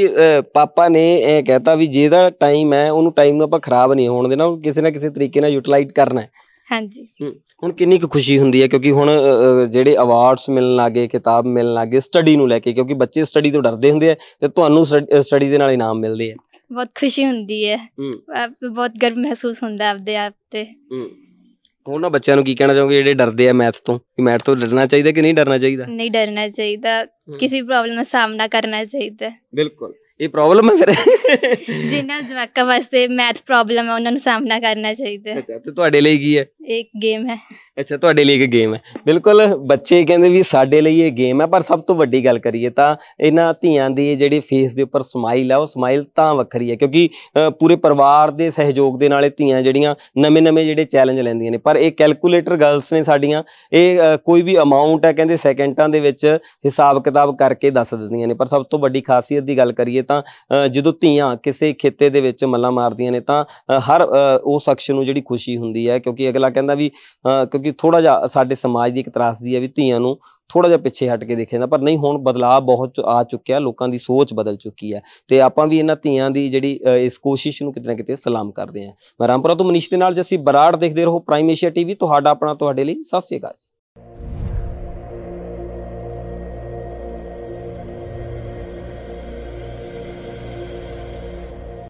ਪਾਪਾ ਨੇ ਇਹ ਕਹਤਾ ਵੀ ਜਿਹਦਾ ਟਾਈਮ ਹੈ ਉਹਨੂੰ ਟਾਈਮ ਨੂੰ ਆਪਾਂ ਖਰਾਬ ਨਹੀਂ ਹੋਣ ਦੇਣਾ ਕਿਸੇ ਨਾ ਕਿਸੇ ਤਰੀਕੇ ਨਾਲ ਯੂਟਿਲਾਈਜ਼ ਕਰਨਾ ਹੈ ਹਾਂਜੀ ਹੁਣ ਕਿੰਨੀ ਕੁ ਖੁਸ਼ੀ ਹੁੰਦੀ ਹੈ ਕਿਉਂਕਿ ਹੁਣ ਜਿਹੜੇ ਅਵਾਰਡਸ ਮਿਲਣ ਲੱਗੇ ਕਿਤਾਬ ਮਿਲਣ ਲੱਗੇ ਸਟੱਡੀ ਨੂੰ ਲੈ ਕੇ ਕਿਉਂਕਿ ਬੱਚੇ ਸਟੱਡੀ ਤੋਂ ਡਰਦੇ ਹੁੰਦੇ ਆ ਤੇ ਤੁਹਾਨੂੰ ਸਟੱਡੀ ਦੇ ਨਾਲ ਇਨਾਮ ਮਿਲਦੇ ਆ ਬਹੁਤ ਖੁਸ਼ੀ ਹੁੰਦੀ ਹੈ ਬਹੁਤ ਗਰਵ ਮਹਿਸੂਸ ਹੁੰਦਾ ਆਪਦੇ ਆਪ ਤੇ ਉਹਨਾਂ ਬੱਚਿਆਂ ਨੂੰ ਕੀ ਕਹਿਣਾ ਚਾਹੋਗੇ ਜਿਹੜੇ ਡਰਦੇ ਆ ਮੈਥ ਤੋਂ ਕਿ ਮੈਥ ਤੋਂ ਡਰਨਾ ਚਾਹੀਦਾ ਕਿ ਨਹੀਂ ਡਰਨਾ ਚਾਹੀਦਾ ਨਹੀਂ ਡਰਨਾ ਚਾਹੀਦਾ ਕਿਸੇ ਪ੍ਰੋਬਲਮ ਦਾ ਸਾਹਮਣਾ ਕਰਨਾ ਚਾਹੀਦਾ ਬਿਲਕੁਲ ਇਹ ਪ੍ਰੋਬਲਮ ਹੈ ਫਿਰ ਜਿੰਨਾ ਜਵਾਕਾਂ ਵਾਸਤੇ ਮੈਥ ਪ੍ਰੋਬਲਮ ਹੈ ਉਹਨਾਂ ਨੂੰ ਸਾਹਮਣਾ ਕਰਨਾ ਚਾਹੀਦਾ ਅੱਛਾ ਤੇ ਤੁਹਾਡੇ ਲਈ ਕੀ ਹੈ ਇੱਕ ਗੇਮ ਹੈ ਅੱਛਾ ਤੁਹਾਡੇ ਲਈ ਇੱਕ ਗੇਮ ਹੈ ਬਿਲਕੁਲ ਬੱਚੇ ਕਹਿੰਦੇ ਵੀ ਸਾਡੇ ਲਈ ਇਹ ਗੇਮ ਹੈ ਪਰ ਸਭ ਤੋਂ ਵੱਡੀ ਗੱਲ ਕਰੀਏ ਤਾਂ ਇਹਨਾਂ ਧੀਆਂ ਦੀ ਜਿਹੜੀ ਫੇਸ ਦੇ ਉੱਪਰ ਸਮਾਈਲ ਹੈ ਉਹ ਸਮਾਈਲ ਤਾਂ ਵੱਖਰੀ ਹੈ ਕਿਉਂਕਿ ਪੂਰੇ ਪਰਿਵਾਰ ਦੇ ਸਹਿਯੋਗ ਦੇ ਨਾਲ ਇਹ ਧੀਆਂ ਜਿਹੜੀਆਂ ਨਵੇਂ-ਨਵੇਂ ਜਿਹੜੇ ਚੈਲੰਜ ਲੈਂਦੀਆਂ ਨੇ ਪਰ ਇਹ ਕੈਲਕੂਲੇਟਰ ਗਰਲਸ ਨੇ ਸਾਡੀਆਂ ਇਹ ਕੋਈ ਵੀ ਅਮਾਉਂਟ ਹੈ ਕਹਿੰਦੇ ਸੈਕਿੰਡਾਂ ਦੇ ਵਿੱਚ ਹਿਸਾਬ ਕਿਤਾਬ ਕਰਕੇ ਦੱਸ ਦਿੰਦੀਆਂ ਨੇ ਪਰ ਸਭ ਤੋਂ ਵੱਡੀ ਖਾਸੀਅਤ ਦੀ ਗੱਲ ਕਰੀਏ ਤਾਂ ਜਦੋਂ ਧੀਆਂ ਕਿਸੇ ਖੇਤੇ ਦੇ ਵਿੱਚ ਮੱਲਾ ਮਾਰਦੀਆਂ ਨੇ ਤਾਂ ਹਰ ਉਸ ਸ਼ਖਸ ਨੂੰ ਜਿਹੜੀ ਖੁਸ਼ੀ ਹੁੰਦੀ ਹੈ ਕਿਉਂਕਿ ਅਗਲਾ ਕਹਿੰਦਾ ਵੀ ਕਿਉਂਕਿ ਥੋੜਾ ਜਿਹਾ ਸਾਡੇ ਸਮਾਜ ਦੀ ਇੱਕ ਤਰਾਸਦੀ ਹੈ ਵੀ ਧੀਆਂ ਨੂੰ ਥੋੜਾ ਜਿਹਾ ਪਿੱਛੇ ਹਟ ਕੇ ਦੇਖਿਆ ਜਾਂਦਾ ਪਰ ਨਹੀਂ ਹੁਣ ਬਦਲਾਅ ਬਹੁਤ ਆ ਚੁੱਕਿਆ ਲੋਕਾਂ ਦੀ ਸੋਚ ਬਦਲ ਚੁੱਕੀ ਹੈ ਤੇ ਆਪਾਂ ਵੀ ਇਹਨਾਂ ਧੀਆਂ ਦੀ ਜਿਹੜੀ ਇਸ ਕੋਸ਼ਿਸ਼ ਨੂੰ ਕਿਤੇ ਨਾ ਕਿਤੇ ਸਲਾਮ ਕਰਦੇ ਆਂ ਮੈਂ ਰਾਮਪੁਰਾ ਤੋਂ ਮਨੀਸ਼ ਦੇ ਨਾਲ ਜੇ ਅਸੀਂ ਬਰਾੜ ਦੇਖਦੇ ਰਹੋ ਪ੍ਰਾਈਮ ਏਸ਼ੀਆ ਟੀਵੀ ਤੁਹਾਡਾ ਆਪਣਾ ਤੁਹਾਡੇ ਲਈ ਸਤਿ ਸ਼੍ਰੀ ਅਕਾਲ